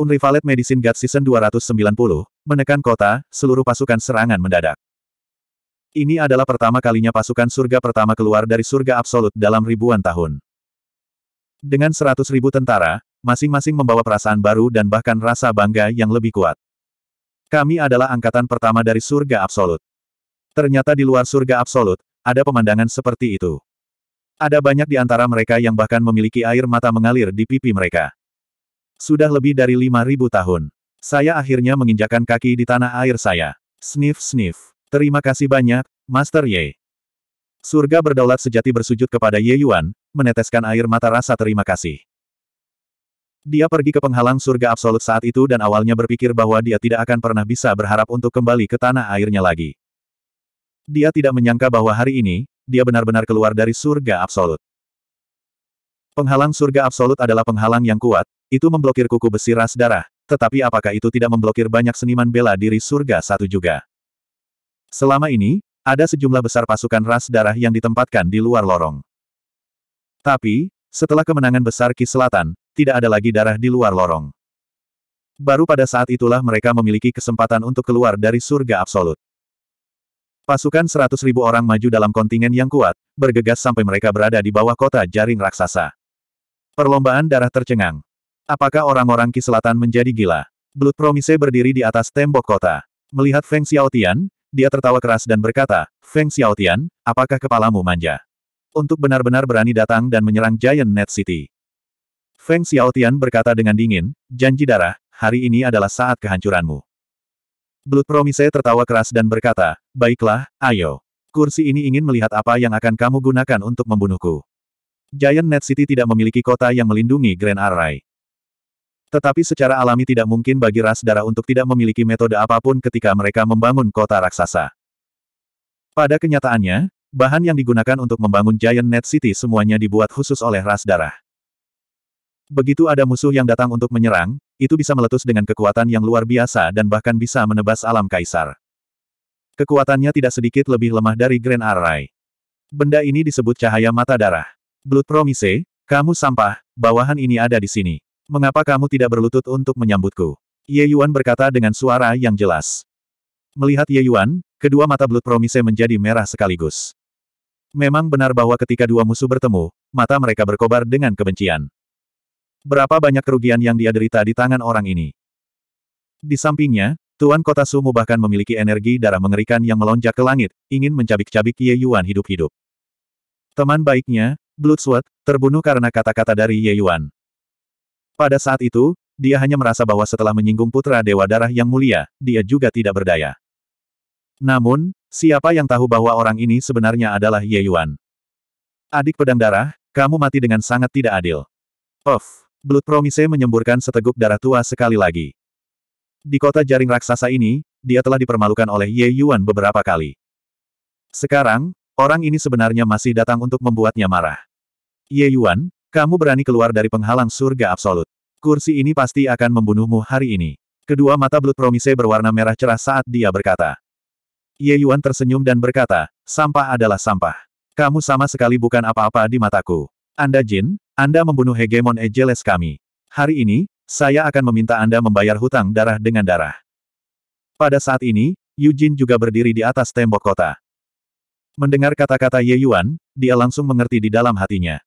Unrivaled Medicine God Season 290, menekan kota, seluruh pasukan serangan mendadak. Ini adalah pertama kalinya pasukan surga pertama keluar dari surga absolut dalam ribuan tahun. Dengan seratus ribu tentara, masing-masing membawa perasaan baru dan bahkan rasa bangga yang lebih kuat. Kami adalah angkatan pertama dari surga absolut. Ternyata di luar surga absolut, ada pemandangan seperti itu. Ada banyak di antara mereka yang bahkan memiliki air mata mengalir di pipi mereka. Sudah lebih dari 5.000 tahun. Saya akhirnya menginjakan kaki di tanah air saya. Sniff-sniff. Terima kasih banyak, Master Ye. Surga berdaulat sejati bersujud kepada Ye Yuan, meneteskan air mata rasa terima kasih. Dia pergi ke penghalang surga absolut saat itu dan awalnya berpikir bahwa dia tidak akan pernah bisa berharap untuk kembali ke tanah airnya lagi. Dia tidak menyangka bahwa hari ini, dia benar-benar keluar dari surga absolut. Penghalang surga absolut adalah penghalang yang kuat, itu memblokir kuku besi ras darah, tetapi apakah itu tidak memblokir banyak seniman bela diri surga satu juga? Selama ini, ada sejumlah besar pasukan ras darah yang ditempatkan di luar lorong. Tapi, setelah kemenangan besar Ki Selatan, tidak ada lagi darah di luar lorong. Baru pada saat itulah mereka memiliki kesempatan untuk keluar dari surga absolut. Pasukan seratus ribu orang maju dalam kontingen yang kuat, bergegas sampai mereka berada di bawah kota jaring raksasa. Perlombaan darah tercengang. Apakah orang-orang Ki Selatan menjadi gila? Blood Promise berdiri di atas tembok kota. Melihat Feng Xiaotian, dia tertawa keras dan berkata, Feng Xiaotian, apakah kepalamu manja? Untuk benar-benar berani datang dan menyerang Giant Net City. Feng Xiaotian berkata dengan dingin, janji darah, hari ini adalah saat kehancuranmu. Blood Promise tertawa keras dan berkata, baiklah, ayo. Kursi ini ingin melihat apa yang akan kamu gunakan untuk membunuhku. Giant Net City tidak memiliki kota yang melindungi Grand Array. Tetapi secara alami tidak mungkin bagi ras darah untuk tidak memiliki metode apapun ketika mereka membangun kota raksasa. Pada kenyataannya, bahan yang digunakan untuk membangun Giant Net City semuanya dibuat khusus oleh ras darah. Begitu ada musuh yang datang untuk menyerang, itu bisa meletus dengan kekuatan yang luar biasa dan bahkan bisa menebas alam kaisar. Kekuatannya tidak sedikit lebih lemah dari Grand Array. Benda ini disebut cahaya mata darah. Blood Promise, kamu sampah, bawahan ini ada di sini. Mengapa kamu tidak berlutut untuk menyambutku? Ye Yuan berkata dengan suara yang jelas. Melihat Ye Yuan, kedua mata Blood Promise menjadi merah sekaligus. Memang benar bahwa ketika dua musuh bertemu, mata mereka berkobar dengan kebencian. Berapa banyak kerugian yang dia derita di tangan orang ini? Di sampingnya, Tuan Kota Sumu bahkan memiliki energi darah mengerikan yang melonjak ke langit, ingin mencabik-cabik Ye Yuan hidup-hidup. Teman baiknya, Blood Bloodsword, terbunuh karena kata-kata dari Ye Yuan. Pada saat itu, dia hanya merasa bahwa setelah menyinggung putra Dewa Darah yang mulia, dia juga tidak berdaya. Namun, siapa yang tahu bahwa orang ini sebenarnya adalah Ye Yuan? Adik pedang darah, kamu mati dengan sangat tidak adil. Of, Blood Promise menyemburkan seteguk darah tua sekali lagi. Di kota jaring raksasa ini, dia telah dipermalukan oleh Ye Yuan beberapa kali. Sekarang, orang ini sebenarnya masih datang untuk membuatnya marah. Ye Yuan, kamu berani keluar dari penghalang surga absolut. Kursi ini pasti akan membunuhmu hari ini. Kedua mata Blood Promise berwarna merah cerah saat dia berkata. Ye Yuan tersenyum dan berkata, sampah adalah sampah. Kamu sama sekali bukan apa-apa di mataku. Anda Jin, Anda membunuh hegemon Ejeles kami. Hari ini, saya akan meminta Anda membayar hutang darah dengan darah. Pada saat ini, Yujin juga berdiri di atas tembok kota. Mendengar kata-kata Ye Yuan, dia langsung mengerti di dalam hatinya.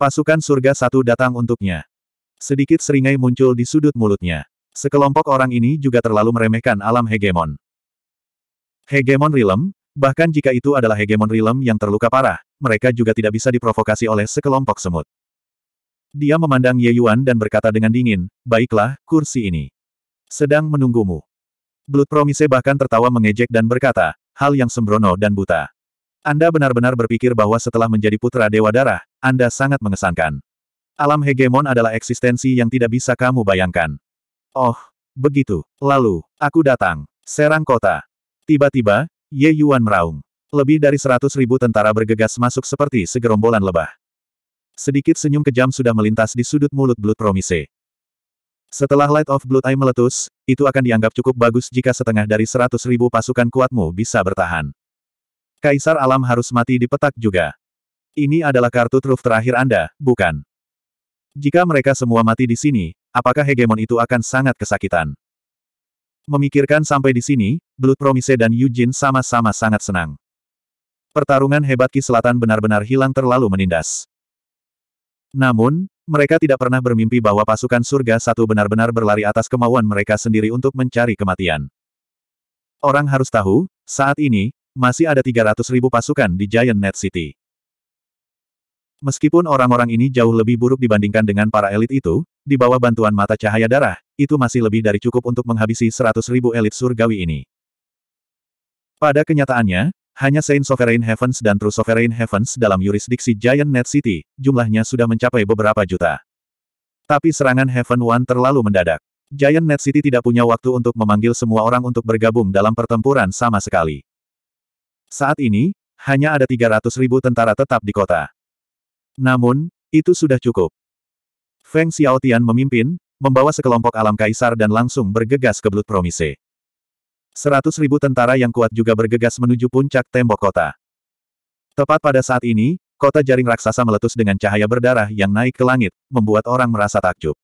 Pasukan surga satu datang untuknya. Sedikit seringai muncul di sudut mulutnya. Sekelompok orang ini juga terlalu meremehkan alam hegemon. Hegemon Rilem, bahkan jika itu adalah hegemon Rilem yang terluka parah, mereka juga tidak bisa diprovokasi oleh sekelompok semut. Dia memandang Ye Yuan dan berkata dengan dingin, baiklah, kursi ini. Sedang menunggumu. Blood Promise bahkan tertawa mengejek dan berkata, hal yang sembrono dan buta. Anda benar-benar berpikir bahwa setelah menjadi putra Dewa Darah, Anda sangat mengesankan. Alam hegemon adalah eksistensi yang tidak bisa kamu bayangkan. Oh, begitu. Lalu, aku datang. Serang kota. Tiba-tiba, Ye Yuan meraung. Lebih dari seratus ribu tentara bergegas masuk seperti segerombolan lebah. Sedikit senyum kejam sudah melintas di sudut mulut Blood Promise. Setelah Light of Blood Eye meletus, itu akan dianggap cukup bagus jika setengah dari seratus ribu pasukan kuatmu bisa bertahan. Kaisar Alam harus mati di petak juga. Ini adalah kartu truf terakhir Anda, bukan? Jika mereka semua mati di sini, apakah hegemon itu akan sangat kesakitan? Memikirkan sampai di sini, Blood Promise dan Yujin sama-sama sangat senang. Pertarungan hebat Ki Selatan benar-benar hilang terlalu menindas. Namun, mereka tidak pernah bermimpi bahwa pasukan surga satu benar-benar berlari atas kemauan mereka sendiri untuk mencari kematian. Orang harus tahu, saat ini, masih ada 300 ribu pasukan di Giant Net City. Meskipun orang-orang ini jauh lebih buruk dibandingkan dengan para elit itu, di bawah bantuan mata cahaya darah, itu masih lebih dari cukup untuk menghabisi 100 ribu elit surgawi ini. Pada kenyataannya, hanya Saint Sovereign Heavens dan True Sovereign Heavens dalam yurisdiksi Giant Net City, jumlahnya sudah mencapai beberapa juta. Tapi serangan Heaven One terlalu mendadak. Giant Net City tidak punya waktu untuk memanggil semua orang untuk bergabung dalam pertempuran sama sekali. Saat ini, hanya ada 300 ribu tentara tetap di kota. Namun, itu sudah cukup. Feng Xiaotian memimpin, membawa sekelompok alam kaisar dan langsung bergegas ke Blut Promise. 100 ribu tentara yang kuat juga bergegas menuju puncak tembok kota. Tepat pada saat ini, kota jaring raksasa meletus dengan cahaya berdarah yang naik ke langit, membuat orang merasa takjub.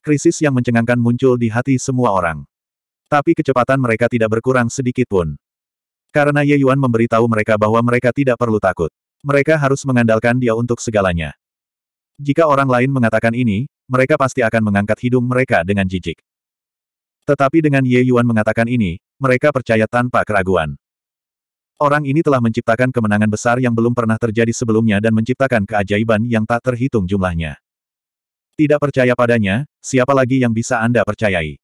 Krisis yang mencengangkan muncul di hati semua orang. Tapi kecepatan mereka tidak berkurang sedikit pun. Karena Ye Yuan memberitahu mereka bahwa mereka tidak perlu takut. Mereka harus mengandalkan dia untuk segalanya. Jika orang lain mengatakan ini, mereka pasti akan mengangkat hidung mereka dengan jijik. Tetapi dengan Ye Yuan mengatakan ini, mereka percaya tanpa keraguan. Orang ini telah menciptakan kemenangan besar yang belum pernah terjadi sebelumnya dan menciptakan keajaiban yang tak terhitung jumlahnya. Tidak percaya padanya, siapa lagi yang bisa Anda percayai?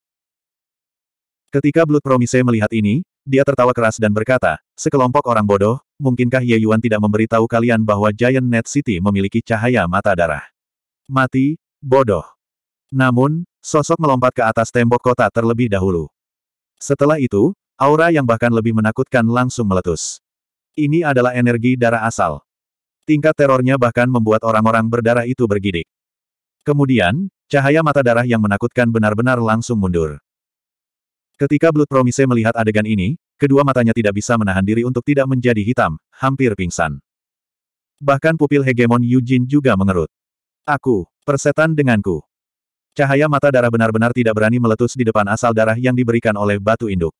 Ketika Blood Promise melihat ini, dia tertawa keras dan berkata, sekelompok orang bodoh, mungkinkah Ye Yuan tidak memberitahu kalian bahwa Giant Net City memiliki cahaya mata darah? Mati, bodoh. Namun, sosok melompat ke atas tembok kota terlebih dahulu. Setelah itu, aura yang bahkan lebih menakutkan langsung meletus. Ini adalah energi darah asal. Tingkat terornya bahkan membuat orang-orang berdarah itu bergidik. Kemudian, cahaya mata darah yang menakutkan benar-benar langsung mundur. Ketika Blood Promise melihat adegan ini, kedua matanya tidak bisa menahan diri untuk tidak menjadi hitam, hampir pingsan. Bahkan pupil hegemon Yu Jin juga mengerut. Aku, persetan denganku. Cahaya mata darah benar-benar tidak berani meletus di depan asal darah yang diberikan oleh batu induk.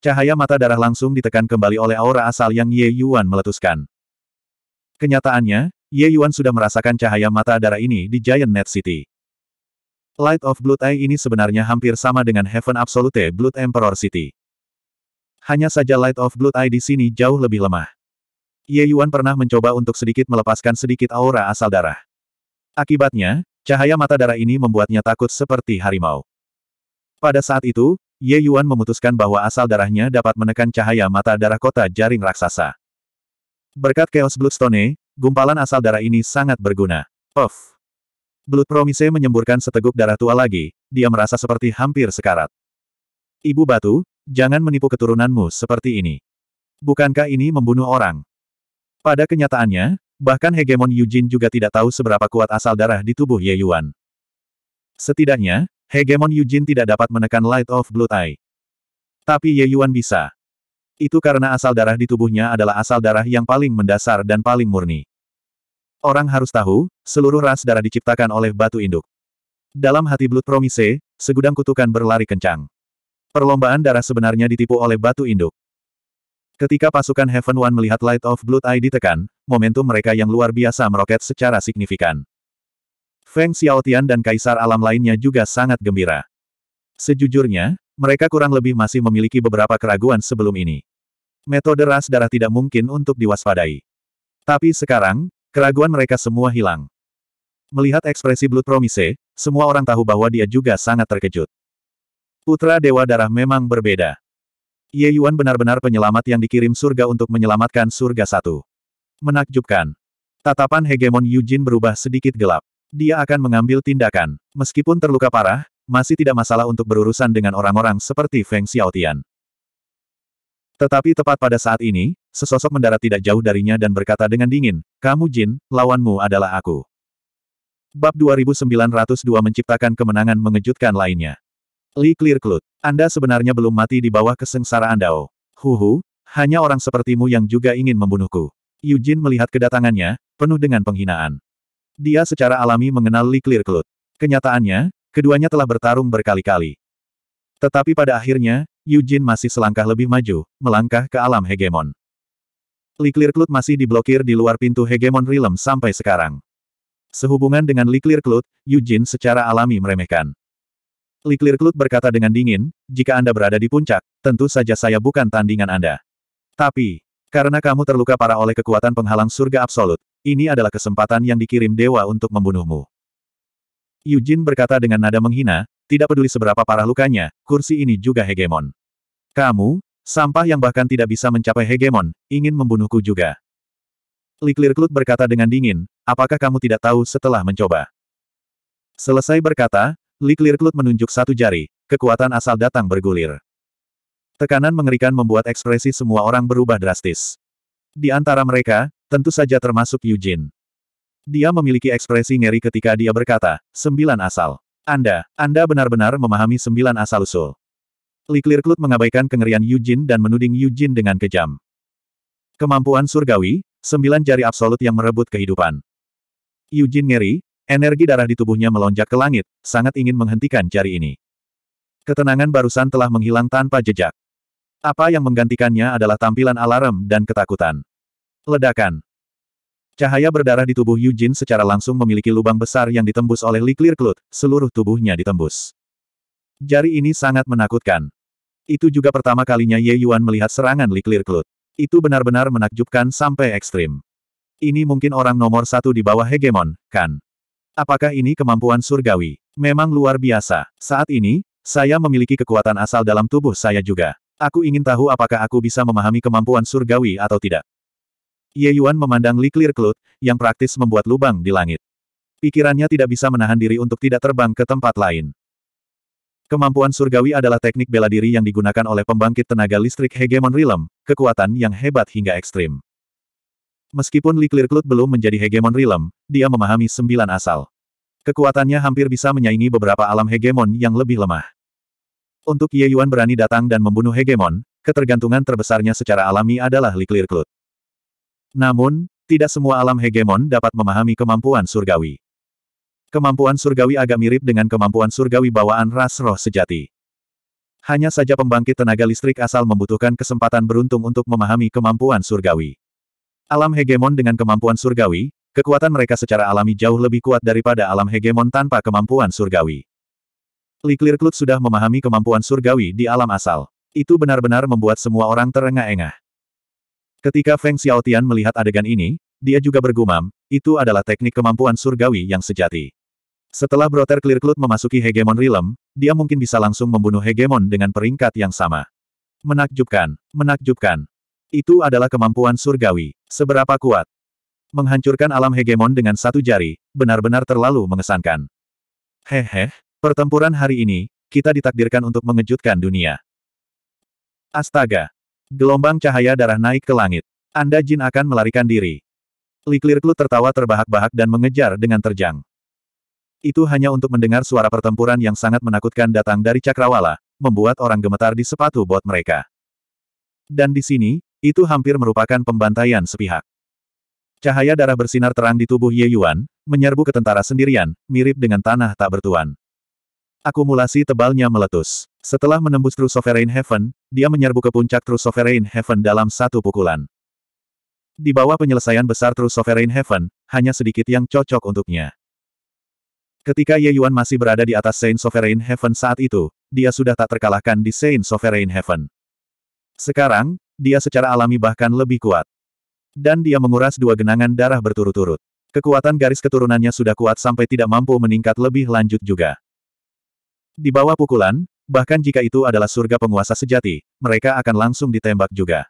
Cahaya mata darah langsung ditekan kembali oleh aura asal yang Ye Yuan meletuskan. Kenyataannya, Ye Yuan sudah merasakan cahaya mata darah ini di Giant Net City. Light of Blood Eye ini sebenarnya hampir sama dengan Heaven Absolute Blood Emperor City. Hanya saja Light of Blood Eye di sini jauh lebih lemah. Ye Yuan pernah mencoba untuk sedikit melepaskan sedikit aura asal darah. Akibatnya, cahaya mata darah ini membuatnya takut seperti harimau. Pada saat itu, Ye Yuan memutuskan bahwa asal darahnya dapat menekan cahaya mata darah kota jaring raksasa. Berkat Chaos Bloodstone, gumpalan asal darah ini sangat berguna. Puff! Blood Promise menyemburkan seteguk darah tua lagi, dia merasa seperti hampir sekarat. Ibu batu, jangan menipu keturunanmu seperti ini. Bukankah ini membunuh orang? Pada kenyataannya, bahkan hegemon Yujin juga tidak tahu seberapa kuat asal darah di tubuh Ye Yuan. Setidaknya, hegemon Yujin tidak dapat menekan Light of Blood Eye. Tapi Ye Yuan bisa. Itu karena asal darah di tubuhnya adalah asal darah yang paling mendasar dan paling murni. Orang harus tahu, seluruh ras darah diciptakan oleh batu induk. Dalam hati Blood Promise, segudang kutukan berlari kencang. Perlombaan darah sebenarnya ditipu oleh batu induk. Ketika pasukan Heaven One melihat Light of Blood Eye ditekan, momentum mereka yang luar biasa meroket secara signifikan. Feng Xiaotian dan Kaisar Alam lainnya juga sangat gembira. Sejujurnya, mereka kurang lebih masih memiliki beberapa keraguan sebelum ini. Metode ras darah tidak mungkin untuk diwaspadai. Tapi sekarang, Keraguan mereka semua hilang. Melihat ekspresi Blood Promise, semua orang tahu bahwa dia juga sangat terkejut. Putra Dewa Darah memang berbeda. Ye Yuan benar-benar penyelamat yang dikirim surga untuk menyelamatkan surga satu. Menakjubkan. Tatapan hegemon Yujin berubah sedikit gelap. Dia akan mengambil tindakan. Meskipun terluka parah, masih tidak masalah untuk berurusan dengan orang-orang seperti Feng Xiaotian. Tetapi tepat pada saat ini, sesosok mendarat tidak jauh darinya dan berkata dengan dingin, Kamu Jin, lawanmu adalah aku. Bab 2902 menciptakan kemenangan mengejutkan lainnya. Li Clear Anda sebenarnya belum mati di bawah kesengsaraan Dao. Huhu, hanya orang sepertimu yang juga ingin membunuhku. Yu Jin melihat kedatangannya, penuh dengan penghinaan. Dia secara alami mengenal Li Clear Kenyataannya, keduanya telah bertarung berkali-kali. Tetapi pada akhirnya, Yujin masih selangkah lebih maju, melangkah ke alam hegemon. Liklirklut masih diblokir di luar pintu hegemon Realm sampai sekarang. Sehubungan dengan Liklirklut, Yujin secara alami meremehkan. Liklirklut berkata dengan dingin, jika Anda berada di puncak, tentu saja saya bukan tandingan Anda. Tapi, karena kamu terluka parah oleh kekuatan penghalang surga absolut, ini adalah kesempatan yang dikirim dewa untuk membunuhmu. Yujin berkata dengan nada menghina, tidak peduli seberapa parah lukanya, kursi ini juga hegemon. Kamu, sampah yang bahkan tidak bisa mencapai hegemon, ingin membunuhku juga. Liklirklut berkata dengan dingin, apakah kamu tidak tahu setelah mencoba? Selesai berkata, Liklirklut menunjuk satu jari, kekuatan asal datang bergulir. Tekanan mengerikan membuat ekspresi semua orang berubah drastis. Di antara mereka, tentu saja termasuk Yujin. Dia memiliki ekspresi ngeri ketika dia berkata, sembilan asal. Anda, Anda benar-benar memahami sembilan asal-usul. Li Clearclut mengabaikan kengerian Yujin dan menuding Yujin dengan kejam. Kemampuan surgawi, sembilan jari absolut yang merebut kehidupan. Yujin ngeri, energi darah di tubuhnya melonjak ke langit, sangat ingin menghentikan jari ini. Ketenangan barusan telah menghilang tanpa jejak. Apa yang menggantikannya adalah tampilan alarm dan ketakutan. Ledakan. Cahaya berdarah di tubuh Yujin secara langsung memiliki lubang besar yang ditembus oleh Clear Cloud, seluruh tubuhnya ditembus. Jari ini sangat menakutkan. Itu juga pertama kalinya Ye Yuan melihat serangan Clear Cloud. Itu benar-benar menakjubkan sampai ekstrim. Ini mungkin orang nomor satu di bawah hegemon, kan? Apakah ini kemampuan surgawi? Memang luar biasa. Saat ini, saya memiliki kekuatan asal dalam tubuh saya juga. Aku ingin tahu apakah aku bisa memahami kemampuan surgawi atau tidak. Ye Yuan memandang Li Clear Cloud, yang praktis membuat lubang di langit. Pikirannya tidak bisa menahan diri untuk tidak terbang ke tempat lain. Kemampuan surgawi adalah teknik bela diri yang digunakan oleh pembangkit tenaga listrik hegemon realm, kekuatan yang hebat hingga ekstrim. Meskipun Li Clear Cloud belum menjadi hegemon realm, dia memahami sembilan asal. Kekuatannya hampir bisa menyaingi beberapa alam hegemon yang lebih lemah. Untuk Ye Yuan berani datang dan membunuh hegemon, ketergantungan terbesarnya secara alami adalah Li Clear Cloud. Namun, tidak semua alam hegemon dapat memahami kemampuan surgawi. Kemampuan surgawi agak mirip dengan kemampuan surgawi bawaan ras roh sejati. Hanya saja pembangkit tenaga listrik asal membutuhkan kesempatan beruntung untuk memahami kemampuan surgawi. Alam hegemon dengan kemampuan surgawi, kekuatan mereka secara alami jauh lebih kuat daripada alam hegemon tanpa kemampuan surgawi. Liklirklut sudah memahami kemampuan surgawi di alam asal. Itu benar-benar membuat semua orang terengah-engah. Ketika Feng Xiaotian melihat adegan ini, dia juga bergumam, itu adalah teknik kemampuan surgawi yang sejati. Setelah Brother Clear Cloud memasuki hegemon realm, dia mungkin bisa langsung membunuh hegemon dengan peringkat yang sama. Menakjubkan, menakjubkan. Itu adalah kemampuan surgawi. Seberapa kuat? Menghancurkan alam hegemon dengan satu jari, benar-benar terlalu mengesankan. Hehe, pertempuran hari ini, kita ditakdirkan untuk mengejutkan dunia. Astaga, Gelombang cahaya darah naik ke langit. Anda Jin akan melarikan diri. Liklirklu tertawa terbahak-bahak dan mengejar dengan terjang. Itu hanya untuk mendengar suara pertempuran yang sangat menakutkan datang dari Cakrawala, membuat orang gemetar di sepatu bot mereka. Dan di sini, itu hampir merupakan pembantaian sepihak. Cahaya darah bersinar terang di tubuh Ye Yuan, menyerbu ke tentara sendirian, mirip dengan tanah tak bertuan. Akumulasi tebalnya meletus. Setelah menembus True Sovereign Heaven, dia menyerbu ke puncak True Sovereign Heaven dalam satu pukulan. Di bawah penyelesaian besar True Sovereign Heaven, hanya sedikit yang cocok untuknya. Ketika Ye Yuan masih berada di atas Saint Sovereign Heaven saat itu, dia sudah tak terkalahkan di Saint Sovereign Heaven. Sekarang, dia secara alami bahkan lebih kuat. Dan dia menguras dua genangan darah berturut-turut. Kekuatan garis keturunannya sudah kuat sampai tidak mampu meningkat lebih lanjut juga. Di bawah pukulan, bahkan jika itu adalah surga penguasa sejati, mereka akan langsung ditembak juga.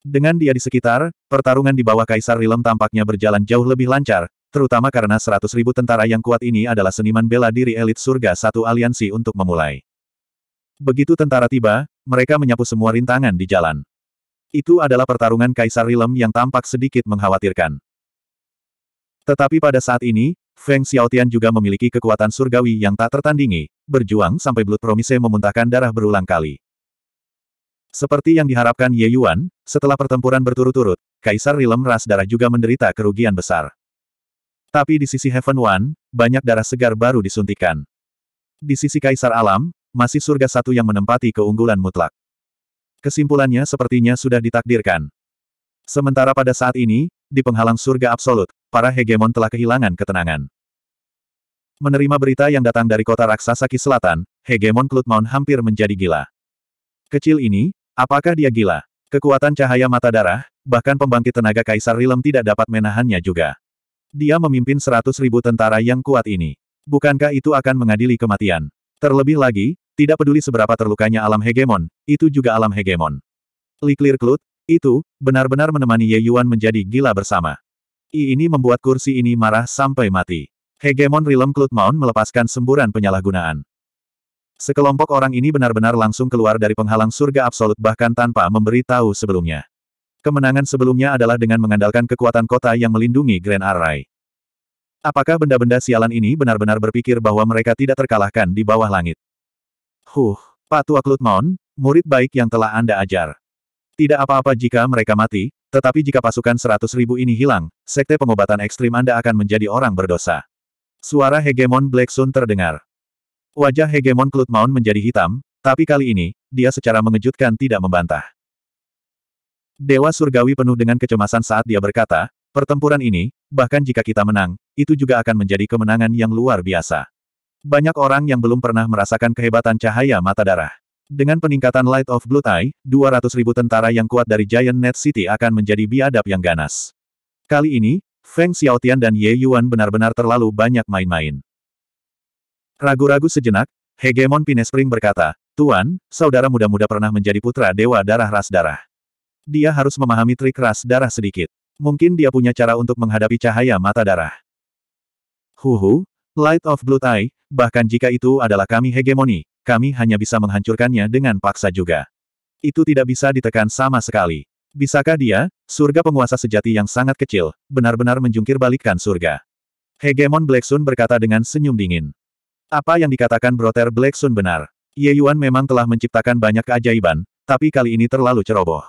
Dengan dia di sekitar, pertarungan di bawah Kaisar Rilem tampaknya berjalan jauh lebih lancar, terutama karena seratus ribu tentara yang kuat ini adalah seniman bela diri elit surga satu aliansi untuk memulai. Begitu tentara tiba, mereka menyapu semua rintangan di jalan. Itu adalah pertarungan Kaisar Rilem yang tampak sedikit mengkhawatirkan. Tetapi pada saat ini, Feng Xiaotian juga memiliki kekuatan surgawi yang tak tertandingi, berjuang sampai Blood Promise memuntahkan darah berulang kali. Seperti yang diharapkan Ye Yuan, setelah pertempuran berturut-turut, Kaisar Rilem Ras Darah juga menderita kerugian besar. Tapi di sisi Heaven One, banyak darah segar baru disuntikan. Di sisi Kaisar Alam, masih surga satu yang menempati keunggulan mutlak. Kesimpulannya sepertinya sudah ditakdirkan. Sementara pada saat ini, di penghalang surga absolut, para hegemon telah kehilangan ketenangan. Menerima berita yang datang dari kota raksasa Ki Selatan, hegemon Klutmon hampir menjadi gila. Kecil ini, apakah dia gila? Kekuatan cahaya mata darah, bahkan pembangkit tenaga Kaisar Rilem tidak dapat menahannya juga. Dia memimpin seratus ribu tentara yang kuat ini. Bukankah itu akan mengadili kematian? Terlebih lagi, tidak peduli seberapa terlukanya alam hegemon, itu juga alam hegemon. Liklir Klut, itu, benar-benar menemani Ye Yuan menjadi gila bersama. I ini membuat kursi ini marah sampai mati. Hegemon Realm Cloudmount melepaskan semburan penyalahgunaan. Sekelompok orang ini benar-benar langsung keluar dari penghalang surga absolut bahkan tanpa memberi tahu sebelumnya. Kemenangan sebelumnya adalah dengan mengandalkan kekuatan kota yang melindungi Grand Array. Apakah benda-benda sialan ini benar-benar berpikir bahwa mereka tidak terkalahkan di bawah langit? Huh, Patua Cloudmount, murid baik yang telah Anda ajar. Tidak apa-apa jika mereka mati, tetapi jika pasukan seratus ribu ini hilang, sekte pengobatan ekstrim Anda akan menjadi orang berdosa. Suara hegemon Black Sun terdengar. Wajah hegemon Klutmaun menjadi hitam, tapi kali ini, dia secara mengejutkan tidak membantah. Dewa surgawi penuh dengan kecemasan saat dia berkata, pertempuran ini, bahkan jika kita menang, itu juga akan menjadi kemenangan yang luar biasa. Banyak orang yang belum pernah merasakan kehebatan cahaya mata darah. Dengan peningkatan Light of Blue Eye, ribu tentara yang kuat dari Giant Net City akan menjadi biadab yang ganas. Kali ini, Feng Xiaotian dan Ye Yuan benar-benar terlalu banyak main-main. Ragu-ragu sejenak, Hegemon Pinespring berkata, Tuan, saudara muda-muda pernah menjadi putra dewa darah ras darah. Dia harus memahami trik ras darah sedikit. Mungkin dia punya cara untuk menghadapi cahaya mata darah. Huhu, Light of Blue Eye, bahkan jika itu adalah kami hegemoni, kami hanya bisa menghancurkannya dengan paksa juga. Itu tidak bisa ditekan sama sekali. Bisakah dia, surga penguasa sejati yang sangat kecil, benar-benar menjungkir balikkan surga? Hegemon Black Sun berkata dengan senyum dingin. Apa yang dikatakan Brother Black Sun benar. Ye Yuan memang telah menciptakan banyak keajaiban, tapi kali ini terlalu ceroboh.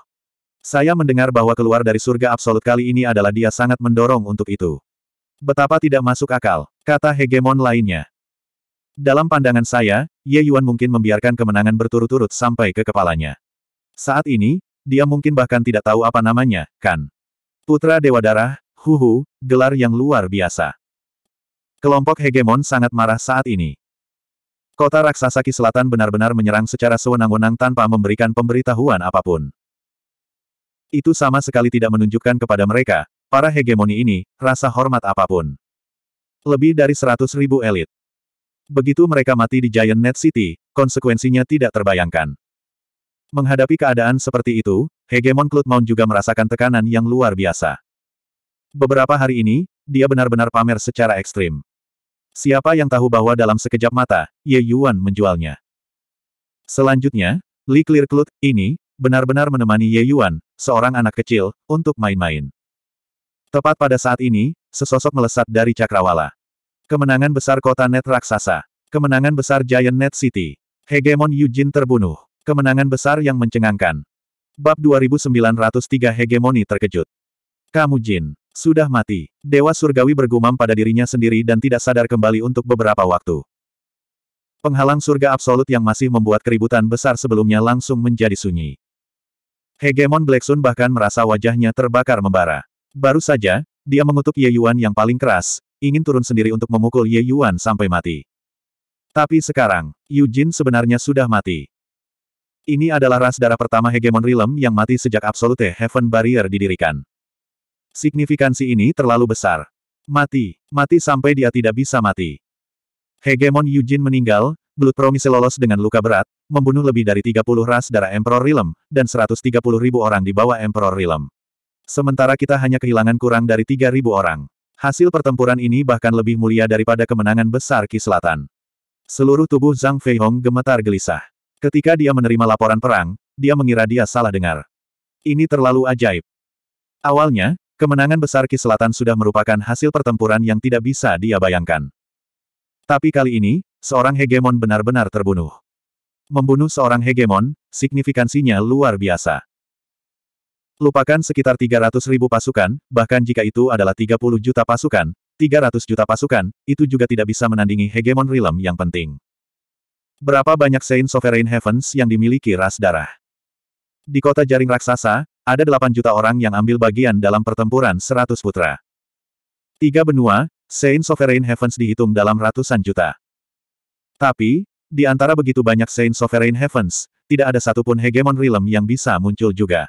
Saya mendengar bahwa keluar dari surga absolut kali ini adalah dia sangat mendorong untuk itu. Betapa tidak masuk akal, kata hegemon lainnya. Dalam pandangan saya, Ye Yuan mungkin membiarkan kemenangan berturut-turut sampai ke kepalanya. Saat ini, dia mungkin bahkan tidak tahu apa namanya, kan? Putra Dewa Darah, huhu, gelar yang luar biasa. Kelompok hegemon sangat marah saat ini. Kota Raksasa Ki Selatan benar-benar menyerang secara sewenang-wenang tanpa memberikan pemberitahuan apapun. Itu sama sekali tidak menunjukkan kepada mereka, para hegemoni ini, rasa hormat apapun. Lebih dari seratus ribu elit. Begitu mereka mati di Giant Net City, konsekuensinya tidak terbayangkan. Menghadapi keadaan seperti itu, Hegemon Cloud Mount juga merasakan tekanan yang luar biasa. Beberapa hari ini, dia benar-benar pamer secara ekstrim. Siapa yang tahu bahwa dalam sekejap mata, Ye Yuan menjualnya. Selanjutnya, Li Clear Cloud, ini, benar-benar menemani Ye Yuan, seorang anak kecil, untuk main-main. Tepat pada saat ini, sesosok melesat dari cakrawala. Kemenangan besar kota net raksasa. Kemenangan besar Giant Net City. Hegemon Yujin terbunuh. Kemenangan besar yang mencengangkan. Bab 2903 Hegemoni terkejut. Kamu Jin, sudah mati. Dewa Surgawi bergumam pada dirinya sendiri dan tidak sadar kembali untuk beberapa waktu. Penghalang surga absolut yang masih membuat keributan besar sebelumnya langsung menjadi sunyi. Hegemon Black Sun bahkan merasa wajahnya terbakar membara. Baru saja, dia mengutuk Ye Yuan yang paling keras, ingin turun sendiri untuk memukul Ye Yuan sampai mati. Tapi sekarang, Yu Jin sebenarnya sudah mati. Ini adalah ras darah pertama hegemon Realm yang mati sejak Absolute Heaven Barrier didirikan. Signifikansi ini terlalu besar. Mati, mati sampai dia tidak bisa mati. Hegemon Yu Jin meninggal, Blood Promise lolos dengan luka berat, membunuh lebih dari 30 ras darah Emperor Realm, dan 130 ribu orang di bawah Emperor Realm. Sementara kita hanya kehilangan kurang dari 3.000 orang. Hasil pertempuran ini bahkan lebih mulia daripada kemenangan besar Ki Selatan. Seluruh tubuh Zhang Fei Hong gemetar gelisah. Ketika dia menerima laporan perang, dia mengira dia salah dengar. Ini terlalu ajaib. Awalnya, kemenangan besar Ki Selatan sudah merupakan hasil pertempuran yang tidak bisa dia bayangkan. Tapi kali ini, seorang hegemon benar-benar terbunuh. Membunuh seorang hegemon, signifikansinya luar biasa. Lupakan sekitar 300 ribu pasukan, bahkan jika itu adalah 30 juta pasukan, 300 juta pasukan, itu juga tidak bisa menandingi hegemon realm yang penting. Berapa banyak Saint Sovereign Heavens yang dimiliki ras darah? Di kota jaring raksasa, ada 8 juta orang yang ambil bagian dalam pertempuran 100 putra. Tiga benua, Saint Sovereign Heavens dihitung dalam ratusan juta. Tapi, di antara begitu banyak Saint Sovereign Heavens, tidak ada satupun hegemon realm yang bisa muncul juga.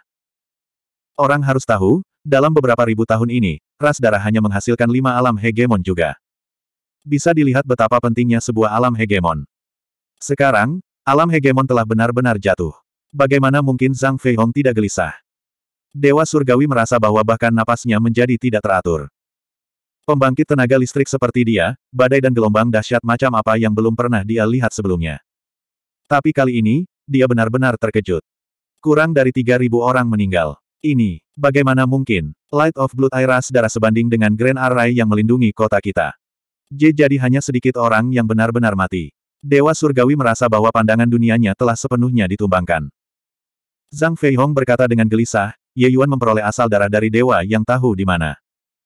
Orang harus tahu, dalam beberapa ribu tahun ini, ras darah hanya menghasilkan lima alam hegemon juga. Bisa dilihat betapa pentingnya sebuah alam hegemon. Sekarang, alam hegemon telah benar-benar jatuh. Bagaimana mungkin Zhang Feihong tidak gelisah? Dewa Surgawi merasa bahwa bahkan napasnya menjadi tidak teratur. Pembangkit tenaga listrik seperti dia, badai dan gelombang dahsyat macam apa yang belum pernah dia lihat sebelumnya. Tapi kali ini, dia benar-benar terkejut. Kurang dari 3.000 orang meninggal. Ini, bagaimana mungkin, Light of Blood Aira sedara sebanding dengan Grand Array yang melindungi kota kita. J jadi hanya sedikit orang yang benar-benar mati. Dewa Surgawi merasa bahwa pandangan dunianya telah sepenuhnya ditumbangkan. Zhang Feihong berkata dengan gelisah, Ye Yuan memperoleh asal darah dari dewa yang tahu di mana.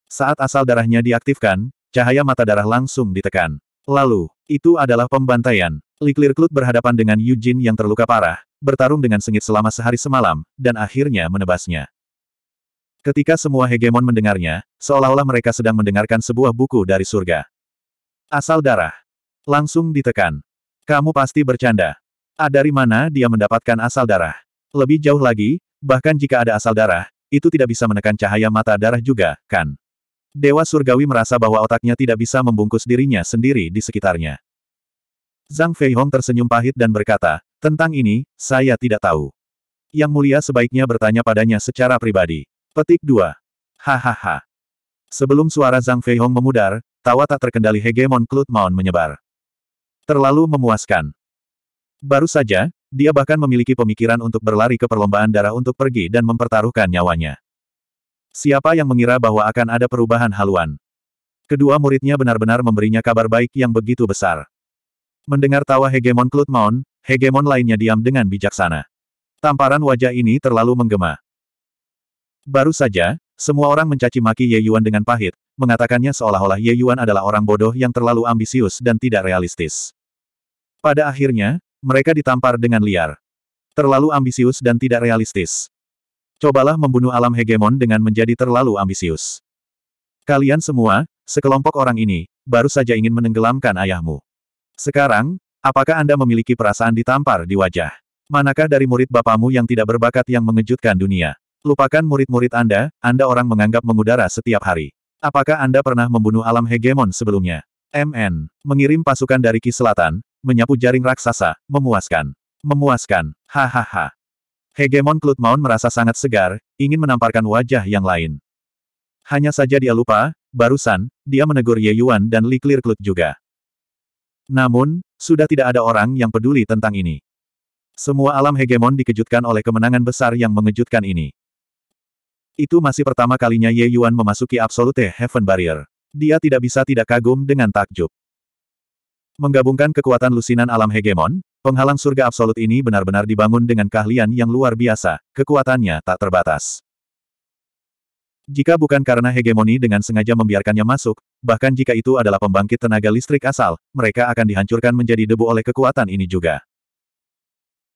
Saat asal darahnya diaktifkan, cahaya mata darah langsung ditekan. Lalu, itu adalah pembantaian. Li Klut berhadapan dengan Yu Jin yang terluka parah, bertarung dengan sengit selama sehari semalam, dan akhirnya menebasnya. Ketika semua hegemon mendengarnya, seolah-olah mereka sedang mendengarkan sebuah buku dari surga. Asal darah. Langsung ditekan. Kamu pasti bercanda. Ah dari mana dia mendapatkan asal darah? Lebih jauh lagi, bahkan jika ada asal darah, itu tidak bisa menekan cahaya mata darah juga, kan? Dewa Surgawi merasa bahwa otaknya tidak bisa membungkus dirinya sendiri di sekitarnya. Zhang Feihong tersenyum pahit dan berkata, tentang ini, saya tidak tahu. Yang mulia sebaiknya bertanya padanya secara pribadi. Petik 2. Hahaha. Sebelum suara Zhang Feihong memudar, tawa tak terkendali hegemon Klutmaun Maon menyebar. Terlalu memuaskan. Baru saja, dia bahkan memiliki pemikiran untuk berlari ke perlombaan darah untuk pergi dan mempertaruhkan nyawanya. Siapa yang mengira bahwa akan ada perubahan haluan? Kedua muridnya benar-benar memberinya kabar baik yang begitu besar. Mendengar tawa hegemon Klutmaun. Maon, hegemon lainnya diam dengan bijaksana. Tamparan wajah ini terlalu menggema. Baru saja, semua orang mencaci maki Ye Yuan dengan pahit, mengatakannya seolah-olah Ye Yuan adalah orang bodoh yang terlalu ambisius dan tidak realistis. Pada akhirnya, mereka ditampar dengan liar. Terlalu ambisius dan tidak realistis. Cobalah membunuh alam hegemon dengan menjadi terlalu ambisius. Kalian semua, sekelompok orang ini, baru saja ingin menenggelamkan ayahmu. Sekarang, Apakah Anda memiliki perasaan ditampar di wajah? Manakah dari murid bapamu yang tidak berbakat yang mengejutkan dunia? Lupakan murid-murid Anda, Anda orang menganggap mengudara setiap hari. Apakah Anda pernah membunuh alam hegemon sebelumnya? MN. Mengirim pasukan dari Ki Selatan, menyapu jaring raksasa, memuaskan. Memuaskan. Hahaha. Hegemon Klutmaun merasa sangat segar, ingin menamparkan wajah yang lain. Hanya saja dia lupa, barusan, dia menegur Ye Yuan dan Li Clear Klut juga. Namun, sudah tidak ada orang yang peduli tentang ini. Semua alam hegemon dikejutkan oleh kemenangan besar yang mengejutkan ini. Itu masih pertama kalinya Ye Yuan memasuki Absolute Heaven Barrier. Dia tidak bisa tidak kagum dengan takjub. Menggabungkan kekuatan lusinan alam hegemon, penghalang surga absolut ini benar-benar dibangun dengan keahlian yang luar biasa, kekuatannya tak terbatas. Jika bukan karena hegemoni dengan sengaja membiarkannya masuk, Bahkan jika itu adalah pembangkit tenaga listrik asal, mereka akan dihancurkan menjadi debu oleh kekuatan ini juga.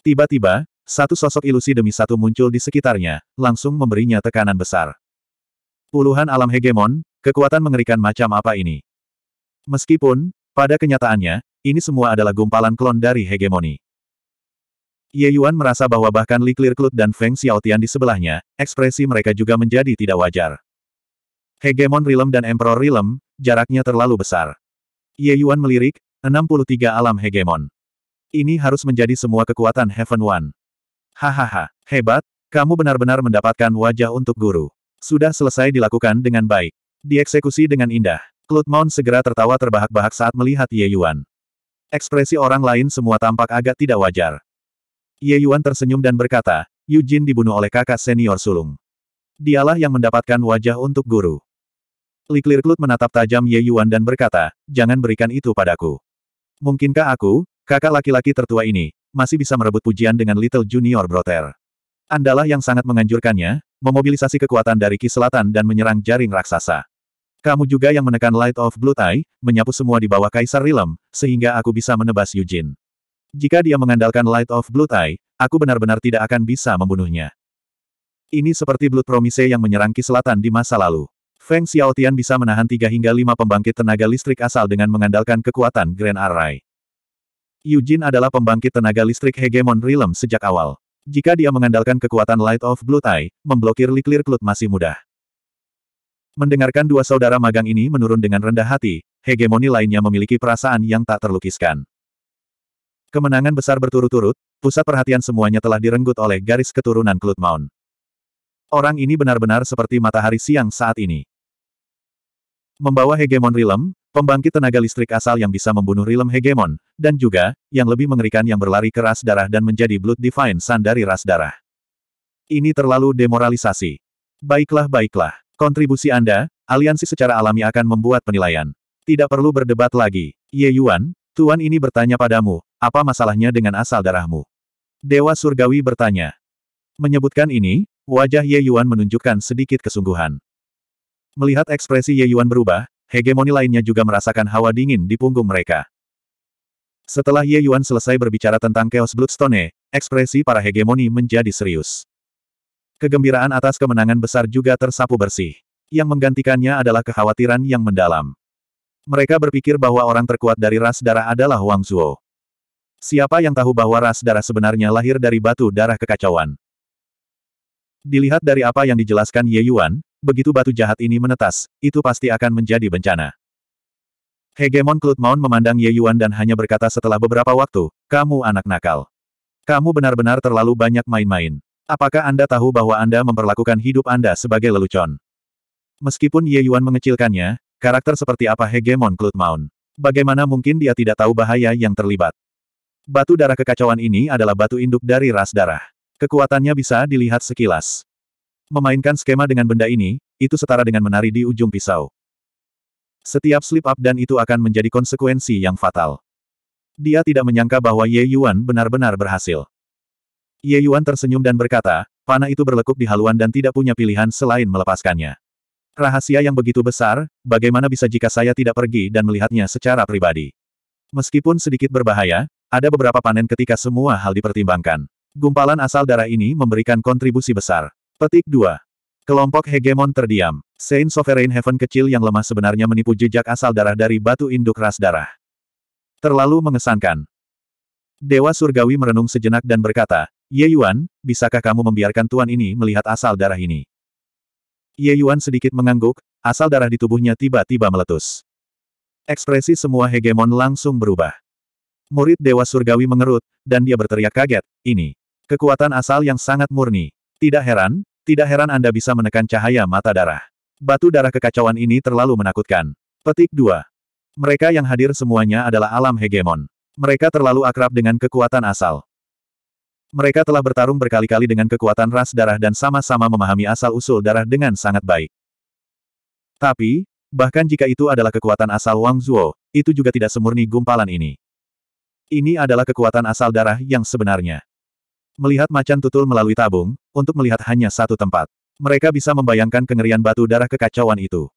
Tiba-tiba, satu sosok ilusi demi satu muncul di sekitarnya, langsung memberinya tekanan besar. Puluhan alam hegemon, kekuatan mengerikan macam apa ini. Meskipun, pada kenyataannya, ini semua adalah gumpalan klon dari hegemoni. Ye Yuan merasa bahwa bahkan Li Clearclut dan Feng Xiaotian di sebelahnya, ekspresi mereka juga menjadi tidak wajar. Hegemon Realm dan Emperor Realm, jaraknya terlalu besar. Ye Yuan melirik, 63 alam hegemon. Ini harus menjadi semua kekuatan Heaven One. Hahaha, hebat, kamu benar-benar mendapatkan wajah untuk guru. Sudah selesai dilakukan dengan baik. Dieksekusi dengan indah. Cloud Mount segera tertawa terbahak-bahak saat melihat Ye Yuan. Ekspresi orang lain semua tampak agak tidak wajar. Ye Yuan tersenyum dan berkata, Yu Jin dibunuh oleh kakak senior sulung. Dialah yang mendapatkan wajah untuk guru. Li Clearclut menatap tajam Ye Yuan dan berkata, jangan berikan itu padaku. Mungkinkah aku, kakak laki-laki tertua ini, masih bisa merebut pujian dengan Little Junior Brother? Andalah yang sangat menganjurkannya, memobilisasi kekuatan dari Ki Selatan dan menyerang jaring raksasa. Kamu juga yang menekan Light of Blood Eye, menyapu semua di bawah Kaisar Rilem, sehingga aku bisa menebas Yujin. Jika dia mengandalkan Light of Blood Eye, aku benar-benar tidak akan bisa membunuhnya. Ini seperti Blood Promise yang menyerang Ki Selatan di masa lalu. Feng Xiaotian bisa menahan 3 hingga 5 pembangkit tenaga listrik asal dengan mengandalkan kekuatan Grand Array. Yu Jin adalah pembangkit tenaga listrik hegemon Realm sejak awal. Jika dia mengandalkan kekuatan Light of Blue Eye, memblokir Liklir Klut masih mudah. Mendengarkan dua saudara magang ini menurun dengan rendah hati, hegemoni lainnya memiliki perasaan yang tak terlukiskan. Kemenangan besar berturut-turut, pusat perhatian semuanya telah direnggut oleh garis keturunan Cloud Mount. Orang ini benar-benar seperti matahari siang saat ini membawa hegemon Rilem, pembangkit tenaga listrik asal yang bisa membunuh Rilem hegemon, dan juga, yang lebih mengerikan yang berlari ke ras darah dan menjadi Blood Divine Sun dari ras darah. Ini terlalu demoralisasi. Baiklah baiklah, kontribusi Anda, aliansi secara alami akan membuat penilaian. Tidak perlu berdebat lagi. Ye Yuan, Tuan ini bertanya padamu, apa masalahnya dengan asal darahmu? Dewa Surgawi bertanya. Menyebutkan ini, wajah Ye Yuan menunjukkan sedikit kesungguhan. Melihat ekspresi Ye Yuan berubah, hegemoni lainnya juga merasakan hawa dingin di punggung mereka. Setelah Ye Yuan selesai berbicara tentang Chaos Bloodstone, ekspresi para hegemoni menjadi serius. Kegembiraan atas kemenangan besar juga tersapu bersih. Yang menggantikannya adalah kekhawatiran yang mendalam. Mereka berpikir bahwa orang terkuat dari ras darah adalah Wang Zuo. Siapa yang tahu bahwa ras darah sebenarnya lahir dari batu darah kekacauan? Dilihat dari apa yang dijelaskan Ye Yuan, begitu batu jahat ini menetas, itu pasti akan menjadi bencana. Hegemon Cloud Mount memandang Ye Yuan dan hanya berkata setelah beberapa waktu, kamu anak nakal. Kamu benar-benar terlalu banyak main-main. Apakah Anda tahu bahwa Anda memperlakukan hidup Anda sebagai lelucon? Meskipun Ye Yuan mengecilkannya, karakter seperti apa Hegemon Cloud Mount? Bagaimana mungkin dia tidak tahu bahaya yang terlibat? Batu darah kekacauan ini adalah batu induk dari ras darah. Kekuatannya bisa dilihat sekilas. Memainkan skema dengan benda ini, itu setara dengan menari di ujung pisau. Setiap slip up dan itu akan menjadi konsekuensi yang fatal. Dia tidak menyangka bahwa Ye Yuan benar-benar berhasil. Ye Yuan tersenyum dan berkata, panah itu berlekuk di haluan dan tidak punya pilihan selain melepaskannya. Rahasia yang begitu besar, bagaimana bisa jika saya tidak pergi dan melihatnya secara pribadi? Meskipun sedikit berbahaya, ada beberapa panen ketika semua hal dipertimbangkan. Gumpalan asal darah ini memberikan kontribusi besar. Petik 2. Kelompok hegemon terdiam. Saint Sovereign Heaven kecil yang lemah sebenarnya menipu jejak asal darah dari batu induk ras darah. Terlalu mengesankan. Dewa Surgawi merenung sejenak dan berkata, Ye Yuan, bisakah kamu membiarkan tuan ini melihat asal darah ini? Ye Yuan sedikit mengangguk, asal darah di tubuhnya tiba-tiba meletus. Ekspresi semua hegemon langsung berubah. Murid Dewa Surgawi mengerut, dan dia berteriak kaget, ini. Kekuatan asal yang sangat murni. Tidak heran, tidak heran Anda bisa menekan cahaya mata darah. Batu darah kekacauan ini terlalu menakutkan. Petik 2. Mereka yang hadir semuanya adalah alam hegemon. Mereka terlalu akrab dengan kekuatan asal. Mereka telah bertarung berkali-kali dengan kekuatan ras darah dan sama-sama memahami asal-usul darah dengan sangat baik. Tapi, bahkan jika itu adalah kekuatan asal Wang Zuo, itu juga tidak semurni gumpalan ini. Ini adalah kekuatan asal darah yang sebenarnya. Melihat macan tutul melalui tabung, untuk melihat hanya satu tempat. Mereka bisa membayangkan kengerian batu darah kekacauan itu.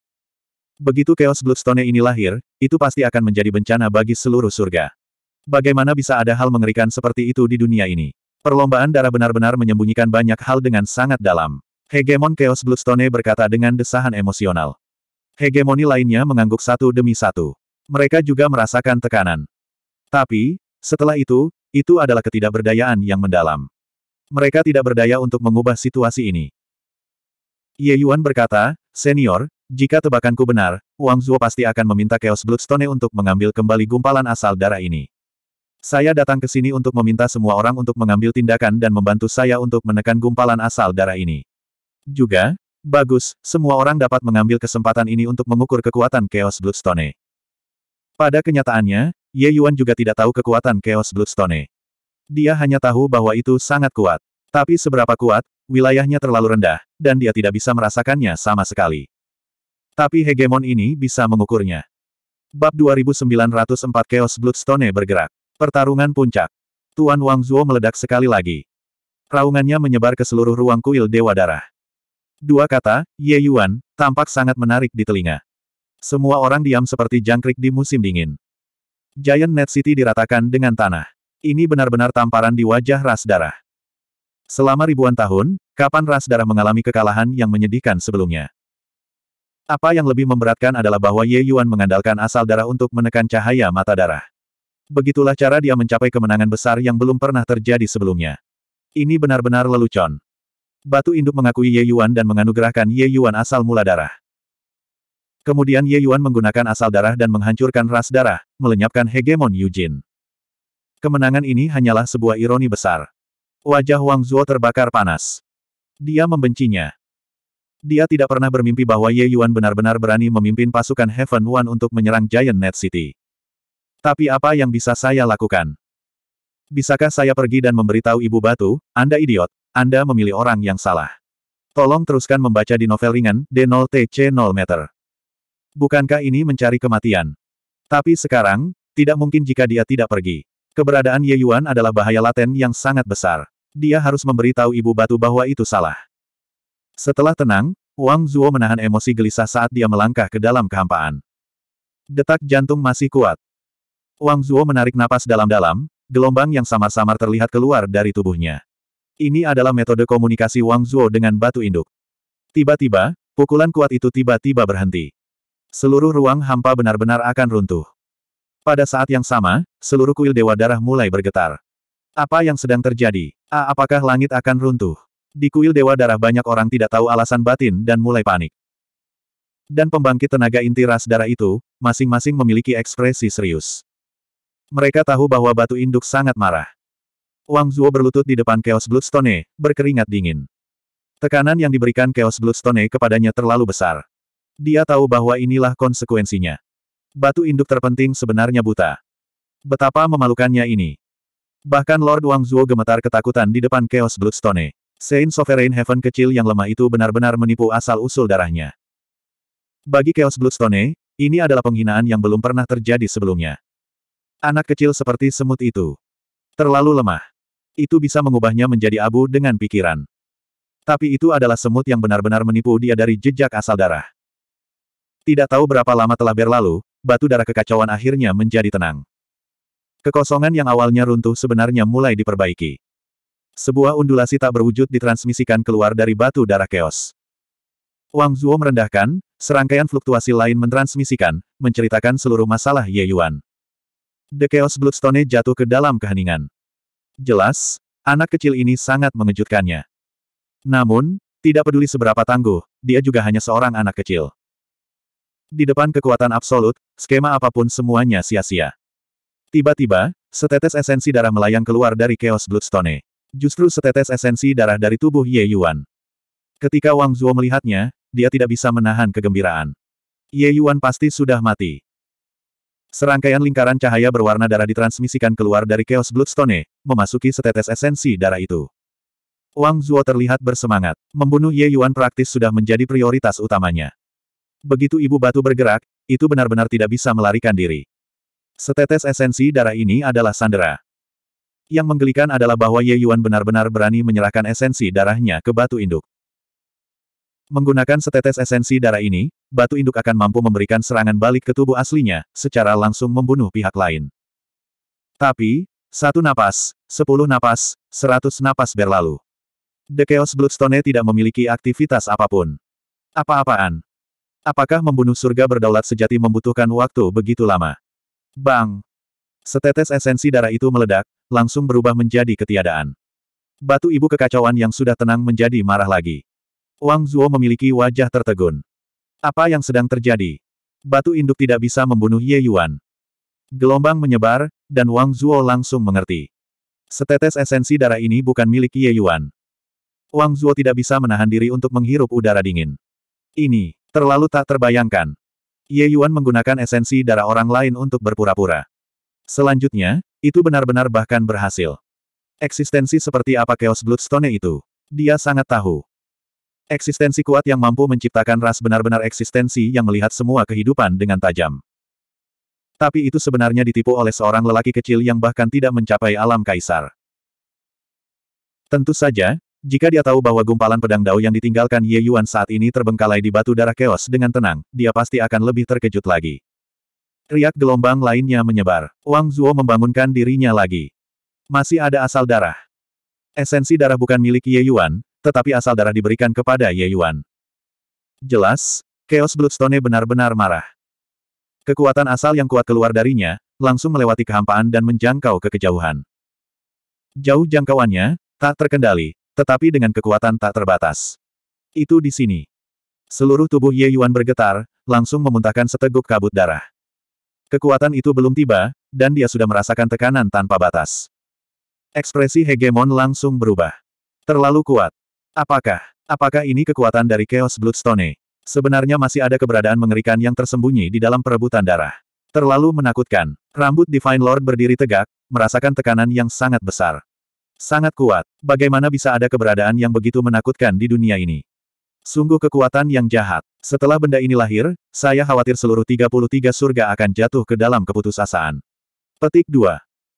Begitu Chaos Bloodstone ini lahir, itu pasti akan menjadi bencana bagi seluruh surga. Bagaimana bisa ada hal mengerikan seperti itu di dunia ini? Perlombaan darah benar-benar menyembunyikan banyak hal dengan sangat dalam. Hegemon Chaos Bloodstone berkata dengan desahan emosional. Hegemoni lainnya mengangguk satu demi satu. Mereka juga merasakan tekanan. Tapi, setelah itu, itu adalah ketidakberdayaan yang mendalam. Mereka tidak berdaya untuk mengubah situasi ini. Ye Yuan berkata, Senior, jika tebakanku benar, Wang Zuo pasti akan meminta Chaos Bloodstone untuk mengambil kembali gumpalan asal darah ini. Saya datang ke sini untuk meminta semua orang untuk mengambil tindakan dan membantu saya untuk menekan gumpalan asal darah ini. Juga, bagus, semua orang dapat mengambil kesempatan ini untuk mengukur kekuatan Chaos Bloodstone. Pada kenyataannya, Ye Yuan juga tidak tahu kekuatan Chaos Bloodstone. Dia hanya tahu bahwa itu sangat kuat. Tapi seberapa kuat, wilayahnya terlalu rendah, dan dia tidak bisa merasakannya sama sekali. Tapi hegemon ini bisa mengukurnya. Bab 2904 Chaos Bloodstone bergerak. Pertarungan puncak. Tuan Wang Zuo meledak sekali lagi. Raungannya menyebar ke seluruh ruang kuil Dewa Darah. Dua kata, Ye Yuan, tampak sangat menarik di telinga. Semua orang diam seperti jangkrik di musim dingin. Giant Net City diratakan dengan tanah. Ini benar-benar tamparan di wajah ras darah. Selama ribuan tahun, kapan ras darah mengalami kekalahan yang menyedihkan sebelumnya? Apa yang lebih memberatkan adalah bahwa Ye Yuan mengandalkan asal darah untuk menekan cahaya mata darah. Begitulah cara dia mencapai kemenangan besar yang belum pernah terjadi sebelumnya. Ini benar-benar lelucon. Batu induk mengakui Ye Yuan dan menganugerahkan Ye Yuan asal mula darah. Kemudian Ye Yuan menggunakan asal darah dan menghancurkan ras darah, melenyapkan hegemon Yu Jin. Kemenangan ini hanyalah sebuah ironi besar. Wajah Wang Zuo terbakar panas. Dia membencinya. Dia tidak pernah bermimpi bahwa Ye Yuan benar-benar berani memimpin pasukan Heaven One untuk menyerang Giant Net City. Tapi apa yang bisa saya lakukan? Bisakah saya pergi dan memberitahu Ibu Batu, Anda idiot, Anda memilih orang yang salah. Tolong teruskan membaca di novel ringan D0TC 0 meter. Bukankah ini mencari kematian? Tapi sekarang, tidak mungkin jika dia tidak pergi. Keberadaan Ye Yuan adalah bahaya laten yang sangat besar. Dia harus memberitahu ibu batu bahwa itu salah. Setelah tenang, Wang Zuo menahan emosi gelisah saat dia melangkah ke dalam kehampaan. Detak jantung masih kuat. Wang Zuo menarik napas dalam-dalam, gelombang yang samar-samar terlihat keluar dari tubuhnya. Ini adalah metode komunikasi Wang Zuo dengan batu induk. Tiba-tiba, pukulan kuat itu tiba-tiba berhenti seluruh ruang hampa benar-benar akan runtuh. Pada saat yang sama, seluruh kuil Dewa Darah mulai bergetar. Apa yang sedang terjadi? A, apakah langit akan runtuh? Di kuil Dewa Darah banyak orang tidak tahu alasan batin dan mulai panik. Dan pembangkit tenaga inti ras darah itu, masing-masing memiliki ekspresi serius. Mereka tahu bahwa batu induk sangat marah. Wang Zuo berlutut di depan Chaos Bloodstone, berkeringat dingin. Tekanan yang diberikan Chaos Bloodstone kepadanya terlalu besar. Dia tahu bahwa inilah konsekuensinya. Batu induk terpenting sebenarnya buta. Betapa memalukannya ini. Bahkan Lord Wang Zuo gemetar ketakutan di depan Chaos Bloodstone. Saint Sovereign Heaven kecil yang lemah itu benar-benar menipu asal-usul darahnya. Bagi Chaos Bloodstone, ini adalah penghinaan yang belum pernah terjadi sebelumnya. Anak kecil seperti semut itu. Terlalu lemah. Itu bisa mengubahnya menjadi abu dengan pikiran. Tapi itu adalah semut yang benar-benar menipu dia dari jejak asal darah. Tidak tahu berapa lama telah berlalu, batu darah kekacauan akhirnya menjadi tenang. Kekosongan yang awalnya runtuh sebenarnya mulai diperbaiki. Sebuah undulasi tak berwujud ditransmisikan keluar dari batu darah keos. Wang Zuo merendahkan, serangkaian fluktuasi lain mentransmisikan, menceritakan seluruh masalah Ye Yuan. The Chaos Bloodstone jatuh ke dalam keheningan. Jelas, anak kecil ini sangat mengejutkannya. Namun, tidak peduli seberapa tangguh, dia juga hanya seorang anak kecil. Di depan kekuatan absolut, skema apapun semuanya sia-sia. Tiba-tiba, setetes esensi darah melayang keluar dari Chaos Bloodstone. Justru setetes esensi darah dari tubuh Ye Yuan. Ketika Wang Zhuo melihatnya, dia tidak bisa menahan kegembiraan. Ye Yuan pasti sudah mati. Serangkaian lingkaran cahaya berwarna darah ditransmisikan keluar dari Chaos Bloodstone, memasuki setetes esensi darah itu. Wang Zhuo terlihat bersemangat. Membunuh Ye Yuan praktis sudah menjadi prioritas utamanya begitu ibu batu bergerak, itu benar-benar tidak bisa melarikan diri. Setetes esensi darah ini adalah sandera. Yang menggelikan adalah bahwa Ye Yuan benar-benar berani menyerahkan esensi darahnya ke batu induk. Menggunakan setetes esensi darah ini, batu induk akan mampu memberikan serangan balik ke tubuh aslinya, secara langsung membunuh pihak lain. Tapi, satu napas, sepuluh napas, seratus napas berlalu. The Chaos Bloodstone tidak memiliki aktivitas apapun. Apa-apaan. Apakah membunuh surga berdaulat sejati membutuhkan waktu begitu lama? Bang! Setetes esensi darah itu meledak, langsung berubah menjadi ketiadaan. Batu ibu kekacauan yang sudah tenang menjadi marah lagi. Wang Zuo memiliki wajah tertegun. Apa yang sedang terjadi? Batu induk tidak bisa membunuh Ye Yuan. Gelombang menyebar, dan Wang Zuo langsung mengerti. Setetes esensi darah ini bukan milik Ye Yuan. Wang Zuo tidak bisa menahan diri untuk menghirup udara dingin. Ini Terlalu tak terbayangkan. Ye Yuan menggunakan esensi darah orang lain untuk berpura-pura. Selanjutnya, itu benar-benar bahkan berhasil. Eksistensi seperti apa Chaos Bloodstone itu? Dia sangat tahu. Eksistensi kuat yang mampu menciptakan ras benar-benar eksistensi yang melihat semua kehidupan dengan tajam. Tapi itu sebenarnya ditipu oleh seorang lelaki kecil yang bahkan tidak mencapai alam kaisar. Tentu saja, jika dia tahu bahwa gumpalan pedang Dao yang ditinggalkan Ye Yuan saat ini terbengkalai di batu darah keos dengan tenang, dia pasti akan lebih terkejut lagi. Riak gelombang lainnya menyebar. Wang Zuo membangunkan dirinya lagi. Masih ada asal darah. Esensi darah bukan milik Ye Yuan, tetapi asal darah diberikan kepada Ye Yuan. Jelas, Chaos Bloodstone benar-benar marah. Kekuatan asal yang kuat keluar darinya, langsung melewati kehampaan dan menjangkau ke kejauhan. Jauh jangkauannya, tak terkendali, tetapi dengan kekuatan tak terbatas. Itu di sini. Seluruh tubuh Ye Yuan bergetar, langsung memuntahkan seteguk kabut darah. Kekuatan itu belum tiba, dan dia sudah merasakan tekanan tanpa batas. Ekspresi hegemon langsung berubah. Terlalu kuat. Apakah, apakah ini kekuatan dari Chaos Bloodstone? Sebenarnya masih ada keberadaan mengerikan yang tersembunyi di dalam perebutan darah. Terlalu menakutkan. Rambut Divine Lord berdiri tegak, merasakan tekanan yang sangat besar. Sangat kuat. Bagaimana bisa ada keberadaan yang begitu menakutkan di dunia ini? Sungguh kekuatan yang jahat. Setelah benda ini lahir, saya khawatir seluruh 33 surga akan jatuh ke dalam keputusasaan. Petik 2.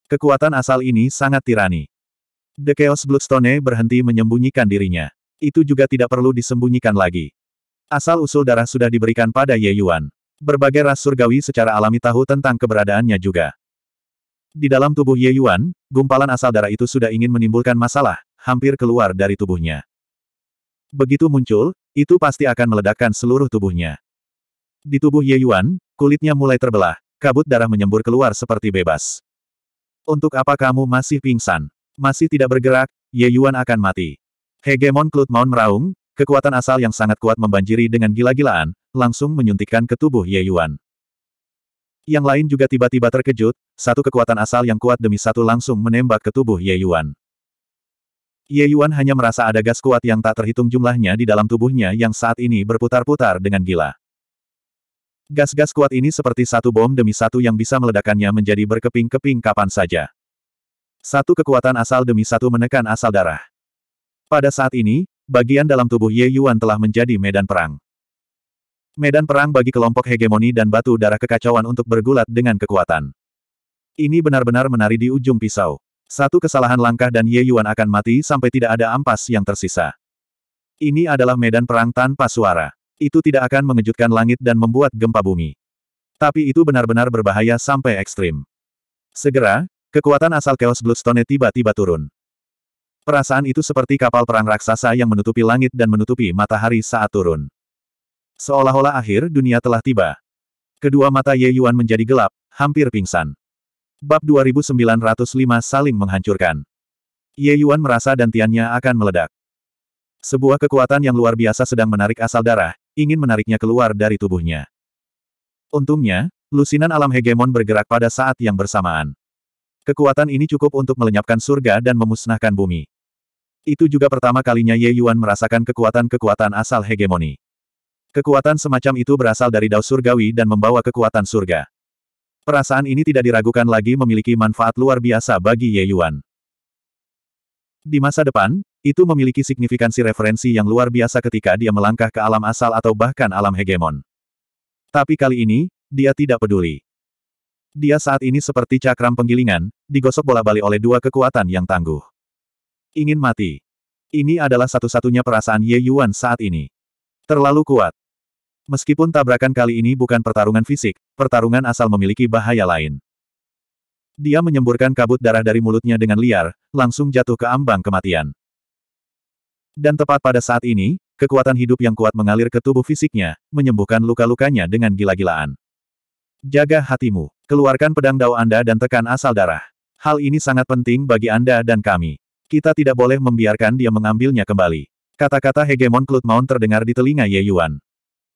Kekuatan asal ini sangat tirani. The Chaos Bloodstone berhenti menyembunyikan dirinya. Itu juga tidak perlu disembunyikan lagi. Asal-usul darah sudah diberikan pada Ye Yuan. Berbagai ras surgawi secara alami tahu tentang keberadaannya juga. Di dalam tubuh Ye Yuan, gumpalan asal darah itu sudah ingin menimbulkan masalah, hampir keluar dari tubuhnya. Begitu muncul, itu pasti akan meledakkan seluruh tubuhnya. Di tubuh Ye Yuan, kulitnya mulai terbelah, kabut darah menyembur keluar seperti bebas. Untuk apa kamu masih pingsan? Masih tidak bergerak, Ye Yuan akan mati. Hegemon Cloud Mount meraung, kekuatan asal yang sangat kuat membanjiri dengan gila-gilaan, langsung menyuntikkan ke tubuh Ye Yuan. Yang lain juga tiba-tiba terkejut, satu kekuatan asal yang kuat demi satu langsung menembak ke tubuh Ye Yuan. Ye Yuan hanya merasa ada gas kuat yang tak terhitung jumlahnya di dalam tubuhnya yang saat ini berputar-putar dengan gila. Gas-gas kuat ini seperti satu bom demi satu yang bisa meledakannya menjadi berkeping-keping kapan saja. Satu kekuatan asal demi satu menekan asal darah. Pada saat ini, bagian dalam tubuh Ye Yuan telah menjadi medan perang. Medan perang bagi kelompok hegemoni dan batu darah kekacauan untuk bergulat dengan kekuatan. Ini benar-benar menari di ujung pisau. Satu kesalahan langkah dan Ye Yuan akan mati sampai tidak ada ampas yang tersisa. Ini adalah medan perang tanpa suara. Itu tidak akan mengejutkan langit dan membuat gempa bumi. Tapi itu benar-benar berbahaya sampai ekstrim. Segera, kekuatan asal Chaos Bloodstone tiba-tiba turun. Perasaan itu seperti kapal perang raksasa yang menutupi langit dan menutupi matahari saat turun. Seolah-olah akhir dunia telah tiba. Kedua mata Ye Yuan menjadi gelap, hampir pingsan. Bab 2905 saling menghancurkan. Ye Yuan merasa dantiannya akan meledak. Sebuah kekuatan yang luar biasa sedang menarik asal darah, ingin menariknya keluar dari tubuhnya. Untungnya, lusinan alam hegemon bergerak pada saat yang bersamaan. Kekuatan ini cukup untuk melenyapkan surga dan memusnahkan bumi. Itu juga pertama kalinya Ye Yuan merasakan kekuatan-kekuatan asal hegemoni. Kekuatan semacam itu berasal dari Dao Surgawi dan membawa kekuatan surga. Perasaan ini tidak diragukan lagi memiliki manfaat luar biasa bagi Ye Yuan. Di masa depan, itu memiliki signifikansi referensi yang luar biasa ketika dia melangkah ke alam asal atau bahkan alam hegemon. Tapi kali ini, dia tidak peduli. Dia saat ini seperti cakram penggilingan, digosok bola-balik oleh dua kekuatan yang tangguh. Ingin mati. Ini adalah satu-satunya perasaan Ye Yuan saat ini. Terlalu kuat. Meskipun tabrakan kali ini bukan pertarungan fisik, pertarungan asal memiliki bahaya lain. Dia menyemburkan kabut darah dari mulutnya dengan liar, langsung jatuh ke ambang kematian. Dan tepat pada saat ini, kekuatan hidup yang kuat mengalir ke tubuh fisiknya, menyembuhkan luka-lukanya dengan gila-gilaan. Jaga hatimu, keluarkan pedang dao Anda dan tekan asal darah. Hal ini sangat penting bagi Anda dan kami. Kita tidak boleh membiarkan dia mengambilnya kembali. Kata-kata hegemon Cloud terdengar di telinga Ye Yuan.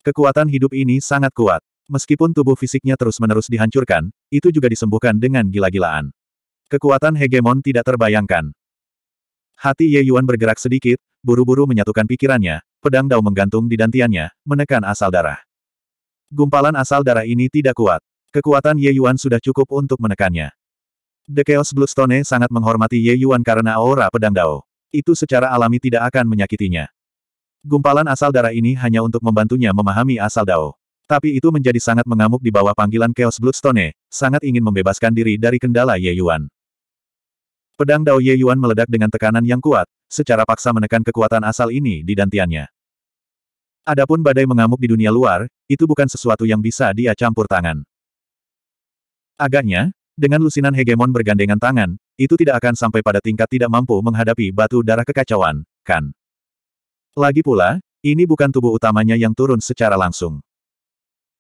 Kekuatan hidup ini sangat kuat. Meskipun tubuh fisiknya terus-menerus dihancurkan, itu juga disembuhkan dengan gila-gilaan. Kekuatan hegemon tidak terbayangkan. Hati Ye Yuan bergerak sedikit, buru-buru menyatukan pikirannya, pedang dao menggantung di dantiannya, menekan asal darah. Gumpalan asal darah ini tidak kuat. Kekuatan Ye Yuan sudah cukup untuk menekannya. The Chaos Bluestone sangat menghormati Ye Yuan karena aura pedang dao itu secara alami tidak akan menyakitinya. Gumpalan asal darah ini hanya untuk membantunya memahami asal Dao. Tapi itu menjadi sangat mengamuk di bawah panggilan Chaos Bloodstone, sangat ingin membebaskan diri dari kendala Ye Yuan. Pedang Dao Ye Yuan meledak dengan tekanan yang kuat, secara paksa menekan kekuatan asal ini di dantiannya. Adapun badai mengamuk di dunia luar, itu bukan sesuatu yang bisa dia campur tangan. Agaknya, dengan lusinan hegemon bergandengan tangan, itu tidak akan sampai pada tingkat tidak mampu menghadapi batu darah kekacauan, kan? Lagi pula, ini bukan tubuh utamanya yang turun secara langsung.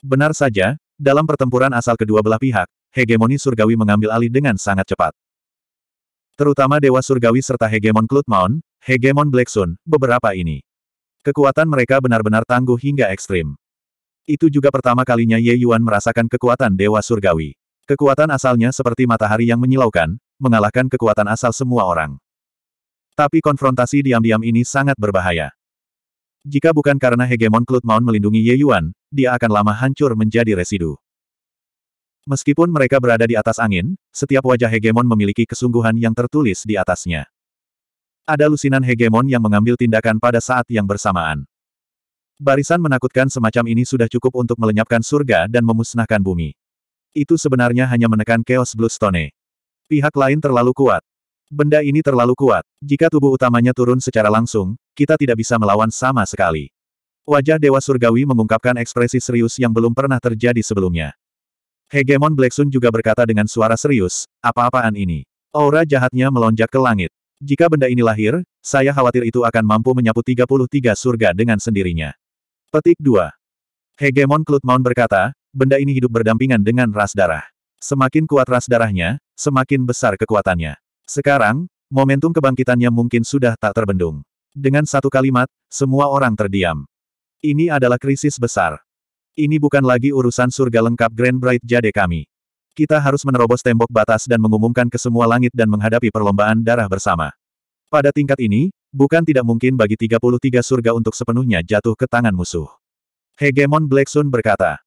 Benar saja, dalam pertempuran asal kedua belah pihak, hegemoni surgawi mengambil alih dengan sangat cepat. Terutama Dewa Surgawi serta hegemon klutmaun, hegemon Black beberapa ini. Kekuatan mereka benar-benar tangguh hingga ekstrim. Itu juga pertama kalinya Ye Yuan merasakan kekuatan Dewa Surgawi. Kekuatan asalnya seperti matahari yang menyilaukan, mengalahkan kekuatan asal semua orang. Tapi konfrontasi diam-diam ini sangat berbahaya. Jika bukan karena hegemon Cloud Mount melindungi Ye Yuan, dia akan lama hancur menjadi residu. Meskipun mereka berada di atas angin, setiap wajah hegemon memiliki kesungguhan yang tertulis di atasnya. Ada lusinan hegemon yang mengambil tindakan pada saat yang bersamaan. Barisan menakutkan semacam ini sudah cukup untuk melenyapkan surga dan memusnahkan bumi. Itu sebenarnya hanya menekan Chaos Bluestone. Pihak lain terlalu kuat. Benda ini terlalu kuat. Jika tubuh utamanya turun secara langsung, kita tidak bisa melawan sama sekali. Wajah Dewa Surgawi mengungkapkan ekspresi serius yang belum pernah terjadi sebelumnya. Hegemon Blacksun juga berkata dengan suara serius, apa-apaan ini? Aura jahatnya melonjak ke langit. Jika benda ini lahir, saya khawatir itu akan mampu menyapu 33 surga dengan sendirinya. Petik 2. Hegemon Cloud berkata, benda ini hidup berdampingan dengan ras darah. Semakin kuat ras darahnya, semakin besar kekuatannya. Sekarang, momentum kebangkitannya mungkin sudah tak terbendung. Dengan satu kalimat, semua orang terdiam. Ini adalah krisis besar. Ini bukan lagi urusan surga lengkap Grand Bright Jade kami. Kita harus menerobos tembok batas dan mengumumkan ke semua langit dan menghadapi perlombaan darah bersama. Pada tingkat ini, bukan tidak mungkin bagi 33 surga untuk sepenuhnya jatuh ke tangan musuh. Hegemon Black Sun berkata,